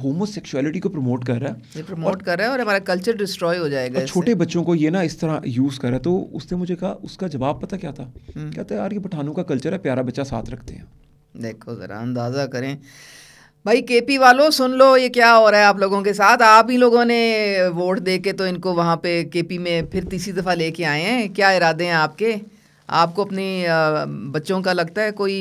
होमोसेक्सुअलिटी को प्रमोट कर रहा है ये प्रमोट कर रहा है और हमारा कल्चर डिस्ट्रॉय हो जाएगा छोटे बच्चों को ये ना इस तरह यूज़ कर रहा है तो उसने मुझे कहा उसका जवाब पता क्या था था हम्म। यार ये पठानों का कल्चर है प्यारा बच्चा साथ रखते हैं देखो ज़रा अंदाज़ा करें भाई केपी वालों सुन लो ये क्या हो रहा है आप लोगों के साथ आप ही लोगों ने वोट दे के तो इनको वहाँ पे केपी में फिर तीसरी दफ़ा लेके आए हैं क्या इरादे हैं आपके आपको अपने बच्चों का लगता है कोई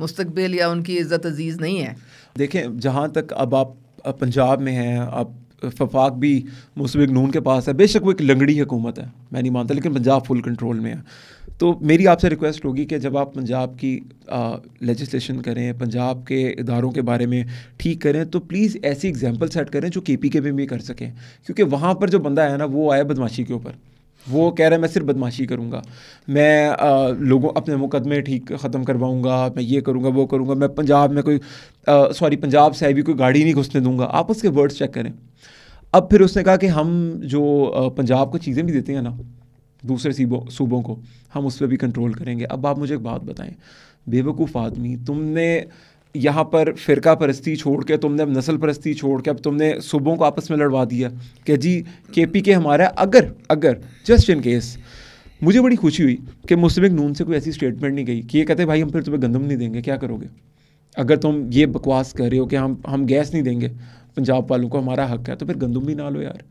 मुस्तबिल या उनकी इज़्ज़त अजीज़ नहीं है देखें जहाँ तक अब आप पंजाब में हैं आप फफाक भी मुस्बिक नून के पास है बेशक वो एक लंगड़ी हुकूमत है मैं नहीं मानता लेकिन पंजाब फुल कंट्रोल में है तो मेरी आपसे रिक्वेस्ट होगी कि जब आप पंजाब की लेजिस्लेशन करें पंजाब के इदारों के बारे में ठीक करें तो प्लीज़ ऐसी एग्जाम्पल सेट करें जो के पी के में भी कर सकें क्योंकि वहाँ पर जो बंदा है ना वो आया बदमाशी के ऊपर वो कह रहा है मैं सिर्फ बदमाशी करूँगा मैं आ, लोगों अपने मुकदमे ठीक ख़त्म करवाऊँगा मैं ये करूँगा वो करूँगा मैं पंजाब में कोई सॉरी पंजाब से अभी भी कोई गाड़ी नहीं घुसने दूँगा आप उसके वर्ड्स चेक करें अब फिर उसने कहा कि हम जो पंजाब को चीज़ें भी देते हैं ना दूसरे सूबों को हम उस पर भी कंट्रोल करेंगे अब आप मुझे एक बात बताएं बेवकूफ़ आदमी तुमने यहाँ पर फ़िरका परस्ती छोड़ के तुमने अब नस्ल परस्ती छोड़ के अब तुमने सूबों को आपस में लड़वा दिया कि जी के पी के हमारा अगर अगर जस्ट इन केस मुझे बड़ी खुशी हुई कि मुस्लिम नून से कोई ऐसी स्टेटमेंट नहीं गई कि ये कहते भाई हम फिर तुम्हें गंदम नहीं देंगे क्या करोगे अगर तुम ये बकवास कर रहे हो कि हम हम गैस नहीं देंगे पंजाब वालों को हमारा हक है तो फिर गंदम भी ना लो यार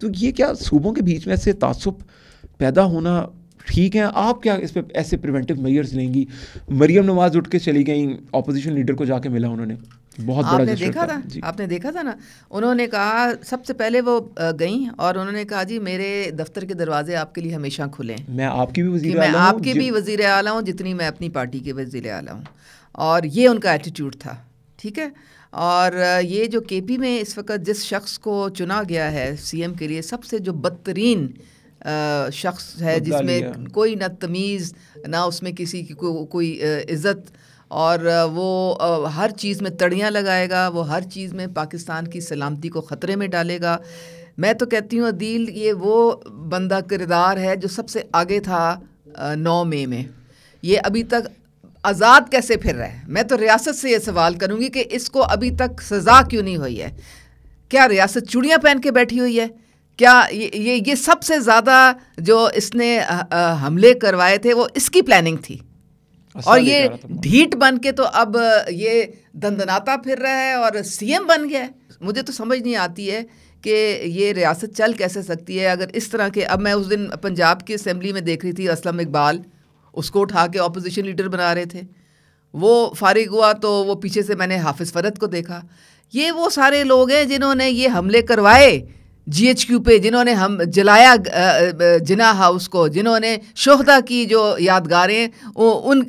तो ये क्या सूबों के बीच में ऐसे तासुब पैदा होना ठीक है आप क्या इस पर ऐसे प्रिवेंटिव मेजर्स लेंगी मरियम नवाज उठ के चली गई अपोजिशन लीडर को जाके मिला उन्होंने बहुत आपने बड़ा देखा था आपने देखा था ना उन्होंने कहा सबसे पहले वो गई और उन्होंने कहा जी मेरे दफ्तर के दरवाजे आपके लिए हमेशा खुले मैं आपकी भी वजीर मैं आपकी भी वजीर आला हूँ जितनी मैं अपनी पार्टी के वजीर आला हूँ और ये उनका एटीट्यूड था ठीक है और ये जो केपी में इस वक्त जिस शख्स को चुना गया है सीएम के लिए सबसे जो बदतरीन शख्स है जिसमें कोई ना तमीज़ ना उसमें किसी की को, कोई इज़्ज़त और वो हर चीज़ में तड़ियाँ लगाएगा वो हर चीज़ में पाकिस्तान की सलामती को ख़तरे में डालेगा मैं तो कहती हूँ अदील ये वो बंदा किरदार है जो सबसे आगे था नौ मई में ये अभी तक आज़ाद कैसे फिर रहा है मैं तो रियासत से ये सवाल करूँगी कि इसको अभी तक सज़ा क्यों नहीं हुई है क्या रियासत चूड़ियाँ पहन के बैठी हुई है क्या ये ये, ये सबसे ज़्यादा जो इसने हमले करवाए थे वो इसकी प्लानिंग थी अच्छा, और ये ढीठ बन के तो अब ये दंदनाता फिर रहा है और सीएम बन गया है मुझे तो समझ नहीं आती है कि ये रियासत चल कैसे सकती है अगर इस तरह के अब मैं उस दिन पंजाब की असम्बली में देख रही थी असलम इकबाल उसको उठा के अपोजिशन लीडर बना रहे थे वो फारिग हुआ तो वो पीछे से मैंने हाफिज़ फरत को देखा ये वो सारे लोग हैं जिन्होंने ये हमले करवाए जीएचक्यू पे जिन्होंने हम जलाया जिना हाउस को जिन्होंने शोहदा की जो यादगारें उन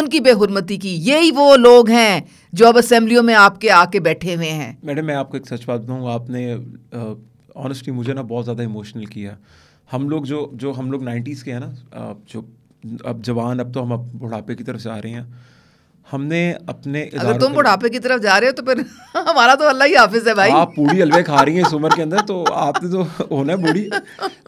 उनकी बेहरमती की यही वो लोग हैं जो अब असम्बलियों में आपके आके बैठे हुए हैं मैडम मैं आपको एक सच बात बताऊँ आपने ऑनेस्टली मुझे ना बहुत ज़्यादा इमोशनल किया हम लोग जो जो हम लोग नाइन्टीज़ के हैं ना जो अब जवान अब तो हम अब बुढ़ापे की तरफ से आ रहे हैं हमने अपने अगर तुम बुढ़ापे की तरफ जा रहे हो तो फिर हमारा तो अल्लाह ही हाफिज है भाई आप पूरी हलवे खा रही हैं इस उम्र के अंदर तो आपने तो होना है बूढ़ी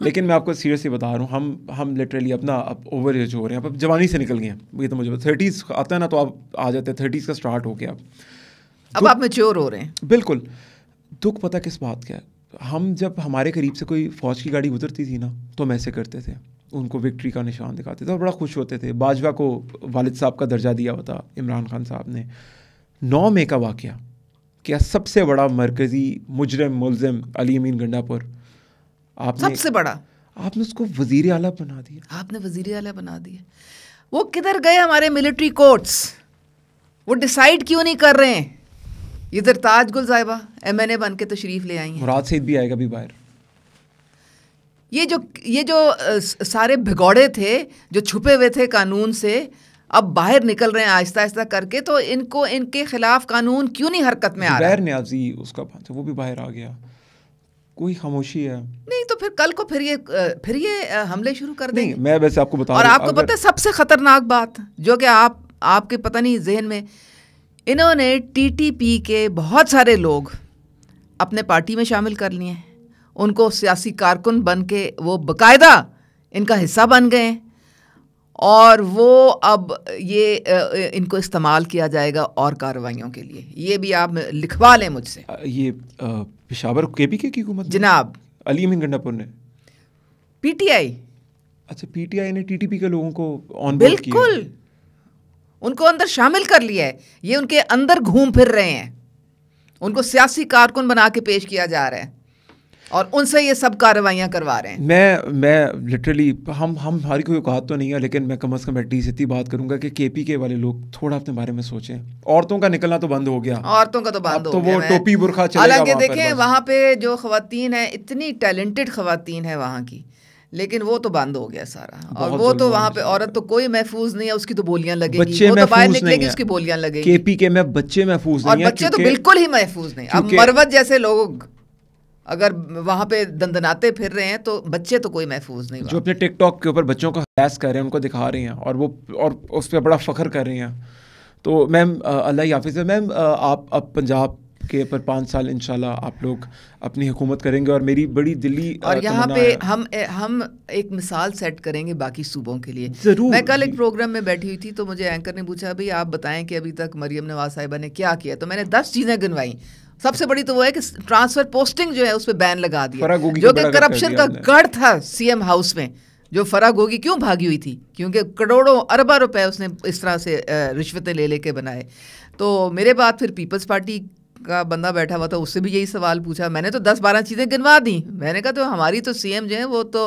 लेकिन मैं आपको सीरियसली बता रहा हूँ हम हम लिटरली अपना अब ओवर एज हो रहे हैं अब जवानी से निकल गए हैं ये तो मुझे थर्टीज़ आता है ना तो आप आ जाते हैं थर्टीज़ का स्टार्ट हो गया अब अब आप मेच्योर हो रहे हैं बिल्कुल दुख पता किस बात का है हम जब हमारे करीब से कोई फ़ौज की गाड़ी गुजरती थी ना तो हम ऐसे करते थे उनको विक्ट्री का निशान दिखाते थे और बड़ा खुश होते थे बाजवा को वालिद साहब का दर्जा दिया होता इमरान खान साहब ने नौ मे का वाक़ क्या सबसे बड़ा मरकज़ी मुजरम मुलजम अली अमीन गंडापुर आप सबसे बड़ा आपने उसको वजीर अला बना दिया आपने वजीर अला बना दिया वो किधर गए हमारे मिलिट्री कोर्ट्स वो डिसाइड क्यों नहीं कर रहे हैं इधर ताजगुल साहिबा एम एन ए बन के तशरीफ ले आई हैं मुराद सईद भी आएगा भी बाहर ये जो ये जो सारे भिगौड़े थे जो छुपे हुए थे कानून से अब बाहर निकल रहे हैं आहिस्ता आहिस्ता करके तो इनको इनके खिलाफ कानून क्यों नहीं हरकत में आ रहा है न्याजी उसका तो वो भी बाहर आ गया कोई खामोशी है नहीं तो फिर कल को फिर ये फिर ये हमले शुरू कर देंगे मैं वैसे आपको बता और आपको पता है सबसे खतरनाक बात जो कि आप आपके पता नहीं जहन में इन्होंने टीटीपी के बहुत सारे लोग अपने पार्टी में शामिल कर लिए हैं उनको सियासी कारकुन बन के वो बकायदा इनका हिस्सा बन गए और वो अब ये इनको इस्तेमाल किया जाएगा और कार्रवाइयों के लिए ये भी आप लिखवा लें मुझसे ये पिशावर के पी के की हुकूमत जनाब अली ने पी अच्छा, ने पीटीआई अच्छा पीटीआई ने टीटीपी के लोगों को ऑन बिल्कुल उनको अंदर शामिल कर लिया है ये उनके अंदर घूम फिर रहे हैं उनको सियासी कारकुन बना के पेश किया जा रहा है और उनसे ये सब कार्रवाइयाँ करवा रहे हैं मैं मैं लिटरली हम हम हर कोई कहा तो नहीं है लेकिन मैं कम से कम एटलीस्ट इतनी बात करूंगा कि के पी के वाले लोग थोड़ा अपने बारे में सोचें औरतों का निकलना तो बंद हो गया औरतों का तो बंद हो तो वो टोपी बुरखा हालांकि देखें वहाँ पे जो खातन है इतनी टैलेंटेड खातन है वहाँ की लेकिन वो तो बंद हो गया सारा और वो तो वहाँ पे औरत तो कोई महफूज नहीं है उसकी तो बोलियां लगेगी बच्चे वो तो बाहर निकलेगी उसकी बोलियां लगेगी केपी के में बच्चे महफूज नहीं और बच्चे तो बिल्कुल ही महफूज नहीं अब मरवत जैसे लोग अगर वहाँ पे दंदनाते फिर रहे हैं तो बच्चे तो कोई महफूज नहीं जो अपने टिकटॉक के ऊपर बच्चों को हैस कर रहे हैं उनको दिखा रही हैं और वो और उस पर बड़ा फ़ख्र कर रही हैं तो मैम अल्लाह हाफिज़ है मैम आप अब पंजाब के पर पाँच साल इन आप लोग अपनी हुकूमत करेंगे और मेरी बड़ी दिल्ली और यहाँ पे हम हम एक मिसाल सेट करेंगे बाकी सूबों के लिए ज़रूर मैं कल एक प्रोग्राम में बैठी हुई थी तो मुझे एंकर ने पूछा भाई आप बताएं कि अभी तक मरियम नवाज साहिबा ने क्या किया तो मैंने दस चीज़ें गिनवाई सबसे बड़ी तो वो है कि ट्रांसफर पोस्टिंग जो है उस पर बैन लगा दिया जो कि करप्शन का गढ़ था सीएम हाउस में जो फरा गोगी क्यों भागी हुई थी क्योंकि करोड़ों अरबा रुपए उसने इस तरह से रिश्वतें ले लेके बनाए तो मेरे बाद फिर पीपल्स पार्टी का बंदा बैठा हुआ था उससे भी यही सवाल पूछा मैंने तो दस बारह चीज़ें गिनवा दी मैंने कहा तो हमारी तो सी जो है वो तो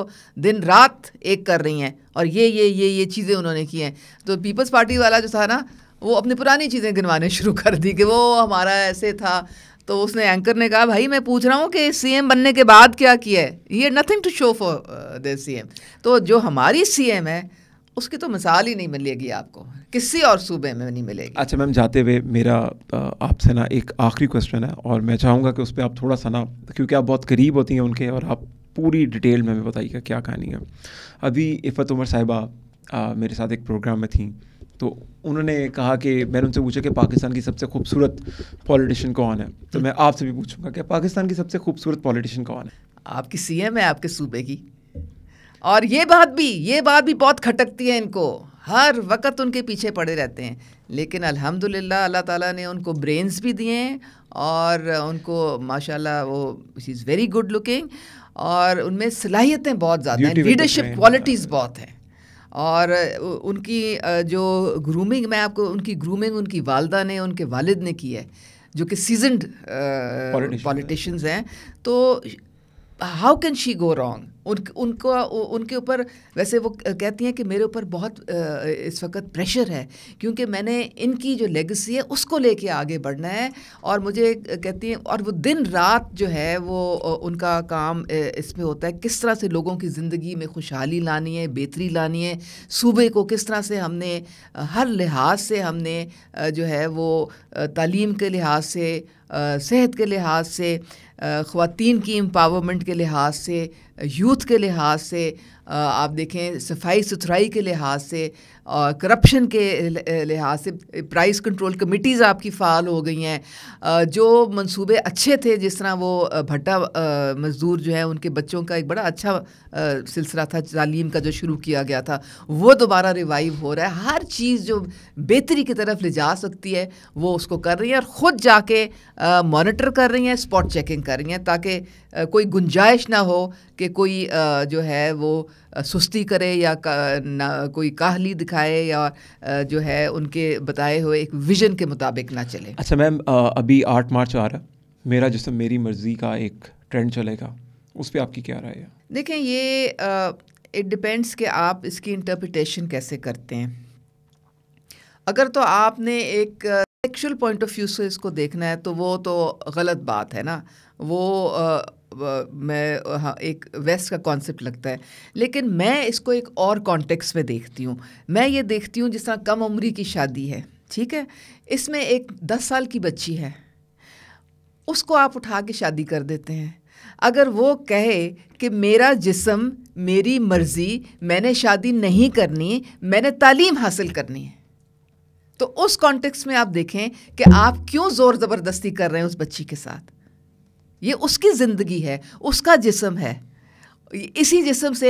दिन रात एक कर रही हैं और ये ये ये ये चीज़ें उन्होंने की हैं तो पीपल्स पार्टी वाला जो था ना वो अपनी पुरानी चीज़ें गिनवाने शुरू कर दी कि वो हमारा ऐसे था तो उसने एंकर ने कहा भाई मैं पूछ रहा हूँ कि सीएम बनने के बाद क्या किया है ये nothing to show for the CM तो जो हमारी सीएम है उसकी तो मिसाल ही नहीं मिलेगी आपको किसी और सूबे में नहीं मिलेगी अच्छा मैम जाते हुए मेरा uh, आपसे ना एक आखिरी क्वेश्चन है और मैं चाहूँगा कि उस पर आप थोड़ा सा ना क्योंकि आप बहुत करीब होती हैं उनके और आप पूरी डिटेल में हमें बताइएगा क्या कहानी है अभी इफ़त उमर साहिबा uh, मेरे साथ एक प्रोग्राम में थी तो उन्होंने कहा कि मैंने उनसे पूछा कि पाकिस्तान की सबसे खूबसूरत पॉलिटिशियन कौन है तो मैं आपसे भी पूछूंगा कि पाकिस्तान की सबसे खूबसूरत पॉलिटिशियन कौन है आपकी सीएम है आपके सूबे की और ये बात भी ये बात भी बहुत खटकती है इनको हर वक्त उनके पीछे पड़े रहते हैं लेकिन अल्हम्दुलिल्लाह अल्लाह ताला ने उनको ब्रेन्स भी दिए हैं और उनको माशाल्लाह वो इज़ वेरी गुड लुकिंग और उनमें सलाहियतें बहुत ज़्यादा हैं लीडरशिप क्वालिटीज़ हाँ। बहुत हैं और उनकी जो ग्रूमिंग मैं आपको उनकी ग्रूमिंग उनकी वालदा ने उनके वालिद ने की है जो कि सीजनड पॉलिटिशियंस हैं तो how can she go wrong उन उनको उनके ऊपर वैसे वो कहती हैं कि मेरे ऊपर बहुत इस वक्त प्रेशर है क्योंकि मैंने इनकी जो लेगेसी है उसको लेके आगे बढ़ना है और मुझे कहती हैं और वो दिन रात जो है वो उनका काम इस पर होता है किस तरह से लोगों की ज़िंदगी में खुशहाली लानी है बेहतरी लानी है सूबे को किस तरह से हमने हर लिहाज से हमने जो है वो तालीम के लिहाज से सेहत के लिहाज से ख़वान की एम्पावरमेंट के लिहाज से यूथ के लिहाज से आप देखें सफाई सुथराई के लिहाज से और करप्शन के लिहाज से प्राइस कंट्रोल कमिटीज़ आपकी फ़ाल हो गई हैं जो मंसूबे अच्छे थे जिस तरह वो भट्टा मज़दूर जो है उनके बच्चों का एक बड़ा अच्छा सिलसिला था तालीम का जो शुरू किया गया था वो दोबारा रिवाइव हो रहा है हर चीज़ जो बेहतरी की तरफ ले जा सकती है वो उसको कर रही है और ख़ुद जाके मॉनिटर कर रही हैं स्पॉट चेकिंग कर रही हैं ताकि कोई गुंजाइश ना हो कि कोई जो है वो सुस्ती करे या का, ना कोई काहली दिखाए या जो है उनके बताए हुए एक विजन के मुताबिक ना चले अच्छा मैम अभी आठ मार्च आ रहा मेरा जिसमें मेरी मर्ज़ी का एक ट्रेंड चलेगा उस पर आपकी क्या राय है देखें ये इट डिपेंड्स कि आप इसकी इंटरप्रिटेशन कैसे करते हैं अगर तो आपने एक सेक्शुअल पॉइंट ऑफ व्यू से इसको देखना है तो वो तो गलत बात है ना वो आ, मैं हाँ एक वेस्ट का कॉन्सेप्ट लगता है लेकिन मैं इसको एक और कॉन्टेक्स्ट में देखती हूँ मैं ये देखती हूँ जिस तरह कम उम्री की शादी है ठीक है इसमें एक दस साल की बच्ची है उसको आप उठा के शादी कर देते हैं अगर वो कहे कि मेरा जिसम मेरी मर्ज़ी मैंने शादी नहीं करनी मैंने तालीम हासिल करनी है तो उस कॉन्टेक्स्ट में आप देखें कि आप क्यों ज़ोर ज़बरदस्ती कर रहे हैं उस बच्ची के साथ ये उसकी ज़िंदगी है उसका जिसम है इसी जिसम से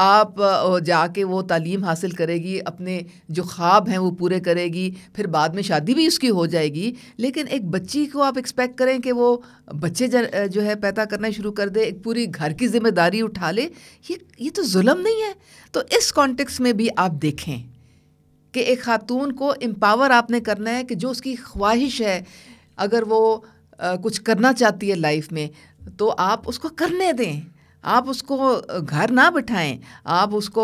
आप जाके वो तालीम हासिल करेगी अपने जो ख्वाब हैं वो पूरे करेगी फिर बाद में शादी भी उसकी हो जाएगी लेकिन एक बच्ची को आप एक्सपेक्ट करें कि वो बच्चे जो है पैदा करना शुरू कर दे एक पूरी घर की जिम्मेदारी उठा ले ये ये तो जुल्म नहीं है तो इस कॉन्टेक्स्ट में भी आप देखें कि एक खातून को एम्पावर आपने करना है कि जो उसकी ख्वाहिश है अगर वो कुछ करना चाहती है लाइफ में तो आप उसको करने दें आप उसको घर ना बिठाएं आप उसको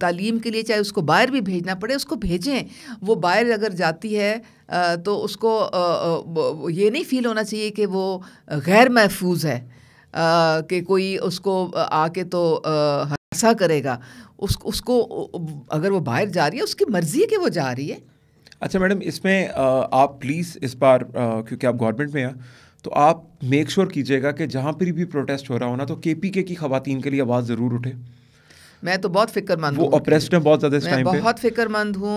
तालीम के लिए चाहे उसको बाहर भी भेजना पड़े उसको भेजें वो बाहर अगर जाती है तो उसको ये नहीं फील होना चाहिए कि वो गैर महफूज है कि कोई उसको आके तो हंसा करेगा उस, उसको अगर वो बाहर जा रही है उसकी मर्ज़ी है कि वो जा रही है अच्छा मैडम इसमें आप प्लीज़ इस बार क्योंकि आप गवर्नमेंट में हैं तो आप मेक श्योर कीजिएगा कि जहाँ पर भी प्रोटेस्ट हो रहा हो ना तो के पी के की खातन के लिए आवाज़ ज़रूर उठे मैं तो बहुत फिक्रमंद हूँ अप्रेस्ड हैं बहुत ज़्यादा इस टाइम बहुत फिक्रमंद हूँ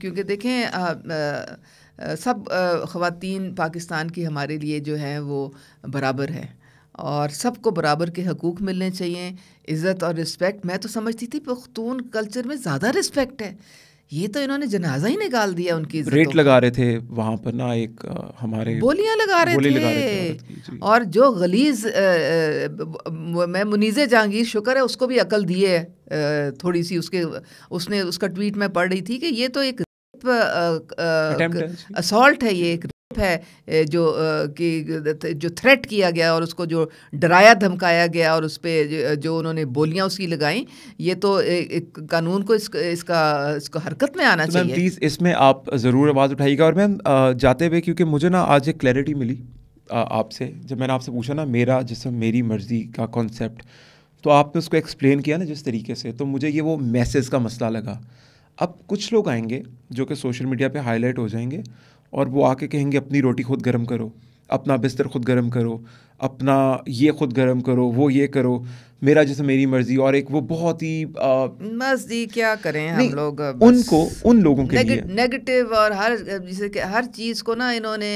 क्योंकि देखें आ, आ, सब ख़वातीन पाकिस्तान की हमारे लिए जो हैं वो बराबर है और सबको बराबर के हकूक़ मिलने चाहिए इज़्ज़त और रिस्पेक्ट मैं तो समझती थी पख्तून कल्चर में ज़्यादा रिस्पेक्ट है ये तो इन्होंने जनाजा ही निकाल दिया उनकी रेट लगा रहे थे वहां पर ना एक हमारे बोलियां लगा रहे थे, लगा रहे थे और जो गलीज आ, आ, मैं मुनीजे जहांगीर शुक्र है उसको भी अकल दी है थोड़ी सी उसके उसने उसका ट्वीट में पढ़ रही थी कि ये तो एक असॉल्ट है ये एक है जो कि जो थ्रेट किया गया और उसको जो डराया धमकाया गया और उस पर जो उन्होंने बोलियाँ उसकी लगाई ये तो एक कानून को इस, इसका इसको हरकत में आना तो चाहिए प्लीज़ इसमें आप ज़रूर आवाज़ उठाइएगा और मैम जाते हुए क्योंकि मुझे ना आज एक क्लैरिटी मिली आपसे जब मैंने आपसे पूछा ना मेरा जिसमें मेरी मर्ज़ी का कॉन्सेप्ट तो आपने उसको एक्सप्लेन किया ना जिस तरीके से तो मुझे ये वो मैसेज का मसला लगा अब कुछ लोग आएंगे जो कि सोशल मीडिया पे हाईलाइट हो जाएंगे और वो आके कहेंगे अपनी रोटी खुद गर्म करो अपना बिस्तर खुद गर्म करो अपना ये खुद गर्म करो वो ये करो मेरा जैसे मेरी मर्जी और एक वो बहुत ही मर्जी क्या करें हम लोग उनको उन लोगों के नेग, लिए नेगेटिव और हर जैसे कि हर चीज़ को ना इन्होंने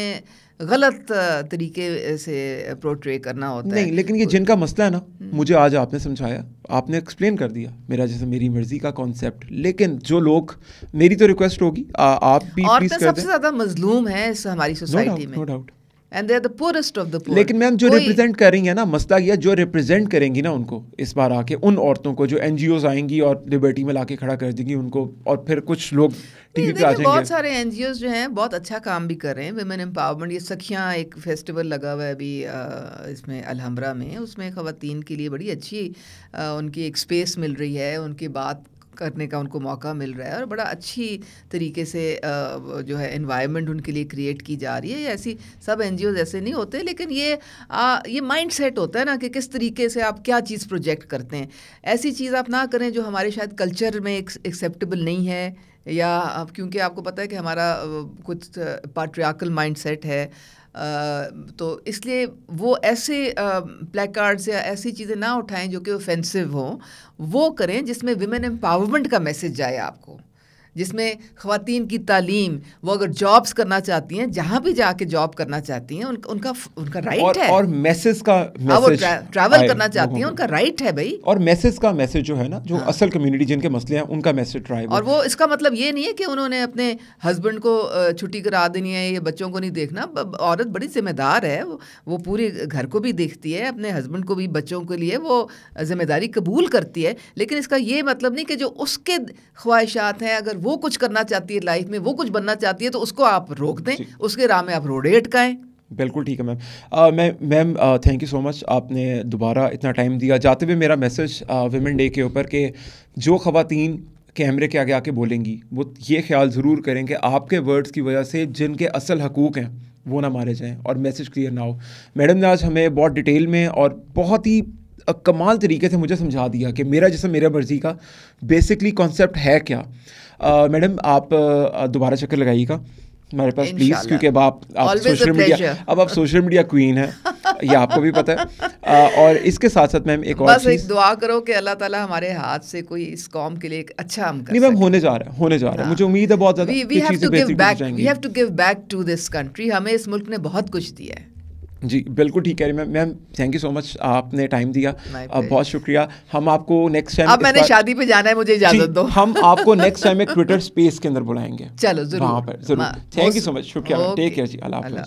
गलत तरीके से प्रोट्रे करना होता नहीं, है लेकिन ये जिनका मसला है ना हम्म। मुझे आज आपने समझाया आपने एक्सप्लेन कर दिया मेरा जैसे मेरी मर्जी का कॉन्सेप्ट लेकिन जो लोग मेरी तो रिक्वेस्ट होगी आप भी और सबसे ज़्यादा मजलूम है इस हमारी सोसाइटी में no doubt and they are the poorest of the poor लेकिन मैम जो रिप्रेजेंट करेंगे ना मसला या जो रिप्रेजेंट करेंगी ना उनको इस बार आके उन औरतों को जो एन आएंगी और लिबर्टी में लाके खड़ा कर देंगी उनको और फिर कुछ लोग टीवी पे आ जाएंगे बहुत सारे एन जो हैं बहुत अच्छा काम भी कर रहे हैं वुमेन एम्पावरमेंट ये सखियाँ एक फेस्टिवल लगा हुआ है अभी इसमें अलहमरा में उसमें ख़वान के लिए बड़ी अच्छी उनकी एक स्पेस मिल रही है उनकी बात करने का उनको मौका मिल रहा है और बड़ा अच्छी तरीके से जो है इन्वायरमेंट उनके लिए क्रिएट की जा रही है ऐसी सब एन ऐसे नहीं होते लेकिन ये आ, ये माइंड सेट होता है ना कि किस तरीके से आप क्या चीज़ प्रोजेक्ट करते हैं ऐसी चीज़ आप ना करें जो हमारे शायद कल्चर में एक्सेप्टेबल नहीं है या क्योंकि आपको पता है कि हमारा कुछ पाट्रियाकल माइंड सेट है तो इसलिए वो ऐसे कार्ड्स या ऐसी चीज़ें ना उठाएं जो कि ऑफेंसिव हों वो करें जिसमें विमेन एम्पावरमेंट का मैसेज जाए आपको जिसमें ख़वान की तालीम वो अगर जॉब्स करना चाहती हैं जहाँ भी जाके जॉब करना चाहती हैं उन, उनका उनका राइट और, है और मैसेज का मैसेज ट्रा, ट्रैवल करना चाहती हैं हाँ, हाँ, उनका राइट हाँ। है भाई और मैसेज का मैसेज जो है ना जो हाँ। असल कम्युनिटी जिनके मसले हैं उनका मैसेज ट्राइव और वो इसका मतलब ये नहीं है कि उन्होंने अपने हस्बैंड को छुट्टी करा देनी है या बच्चों को नहीं देखना औरत बड़ी जिम्मेदार है वो पूरे घर को भी देखती है अपने हस्बैंड को भी बच्चों के लिए वो जिम्मेदारी कबूल करती है लेकिन इसका ये मतलब नहीं कि जो उसके ख्वाहिशात हैं अगर वो कुछ करना चाहती है लाइफ में वो कुछ बनना चाहती है तो उसको आप रोक दें उसके राह में आप रोड़े अटकाएं बिल्कुल ठीक है मैम मैम मैं ma'am thank you so much आपने दोबारा इतना टाइम दिया जाते हुए मेरा मैसेज वेमेन डे के ऊपर कि जो खातन कैमरे के आगे आके बोलेंगी वो ये ख्याल ज़रूर करें कि आपके वर्ड्स की वजह से जिनके असल हकूक़ हैं वो ना मारे जाएं और मैसेज क्लियर ना हो मैडम ने आज हमें बहुत डिटेल में और बहुत ही कमाल तरीके से मुझे समझा दिया कि मेरा जैसा मेरा मर्ज़ी का बेसिकली कॉन्सेप्ट है क्या मैडम आप दोबारा चक्कर लगाइएगा हमारे पास प्लीज़ क्योंकि अब आप आप सोशल मीडिया अब आप सोशल मीडिया क्वीन है ये आपको भी पता है आ, और इसके साथ साथ मैम एक और बस एक दुआ करो कि अल्लाह ताला हमारे हाथ से कोई इस कॉम के लिए एक अच्छा हम कर नहीं मैम होने जा रहा है होने जा रहा है मुझे उम्मीद है बहुत ज़्यादा we have to give back we have to give back to this country हमें इस मुल्क ने बहुत कुछ दिया है जी बिल्कुल ठीक कह रही ma'am ma'am thank you so much आपने टाइम दिया uh, बहुत शुक्रिया हम आपको नेक्स्ट टाइम अब मैंने शादी पे जाना है मुझे इजाजत दो हम आपको नेक्स्ट टाइम में ट्विटर स्पेस के अंदर बुलाएंगे चलो जरूर वहाँ पर जरूर थैंक यू सो मच शुक्रिया टेक केयर जी अल्लाह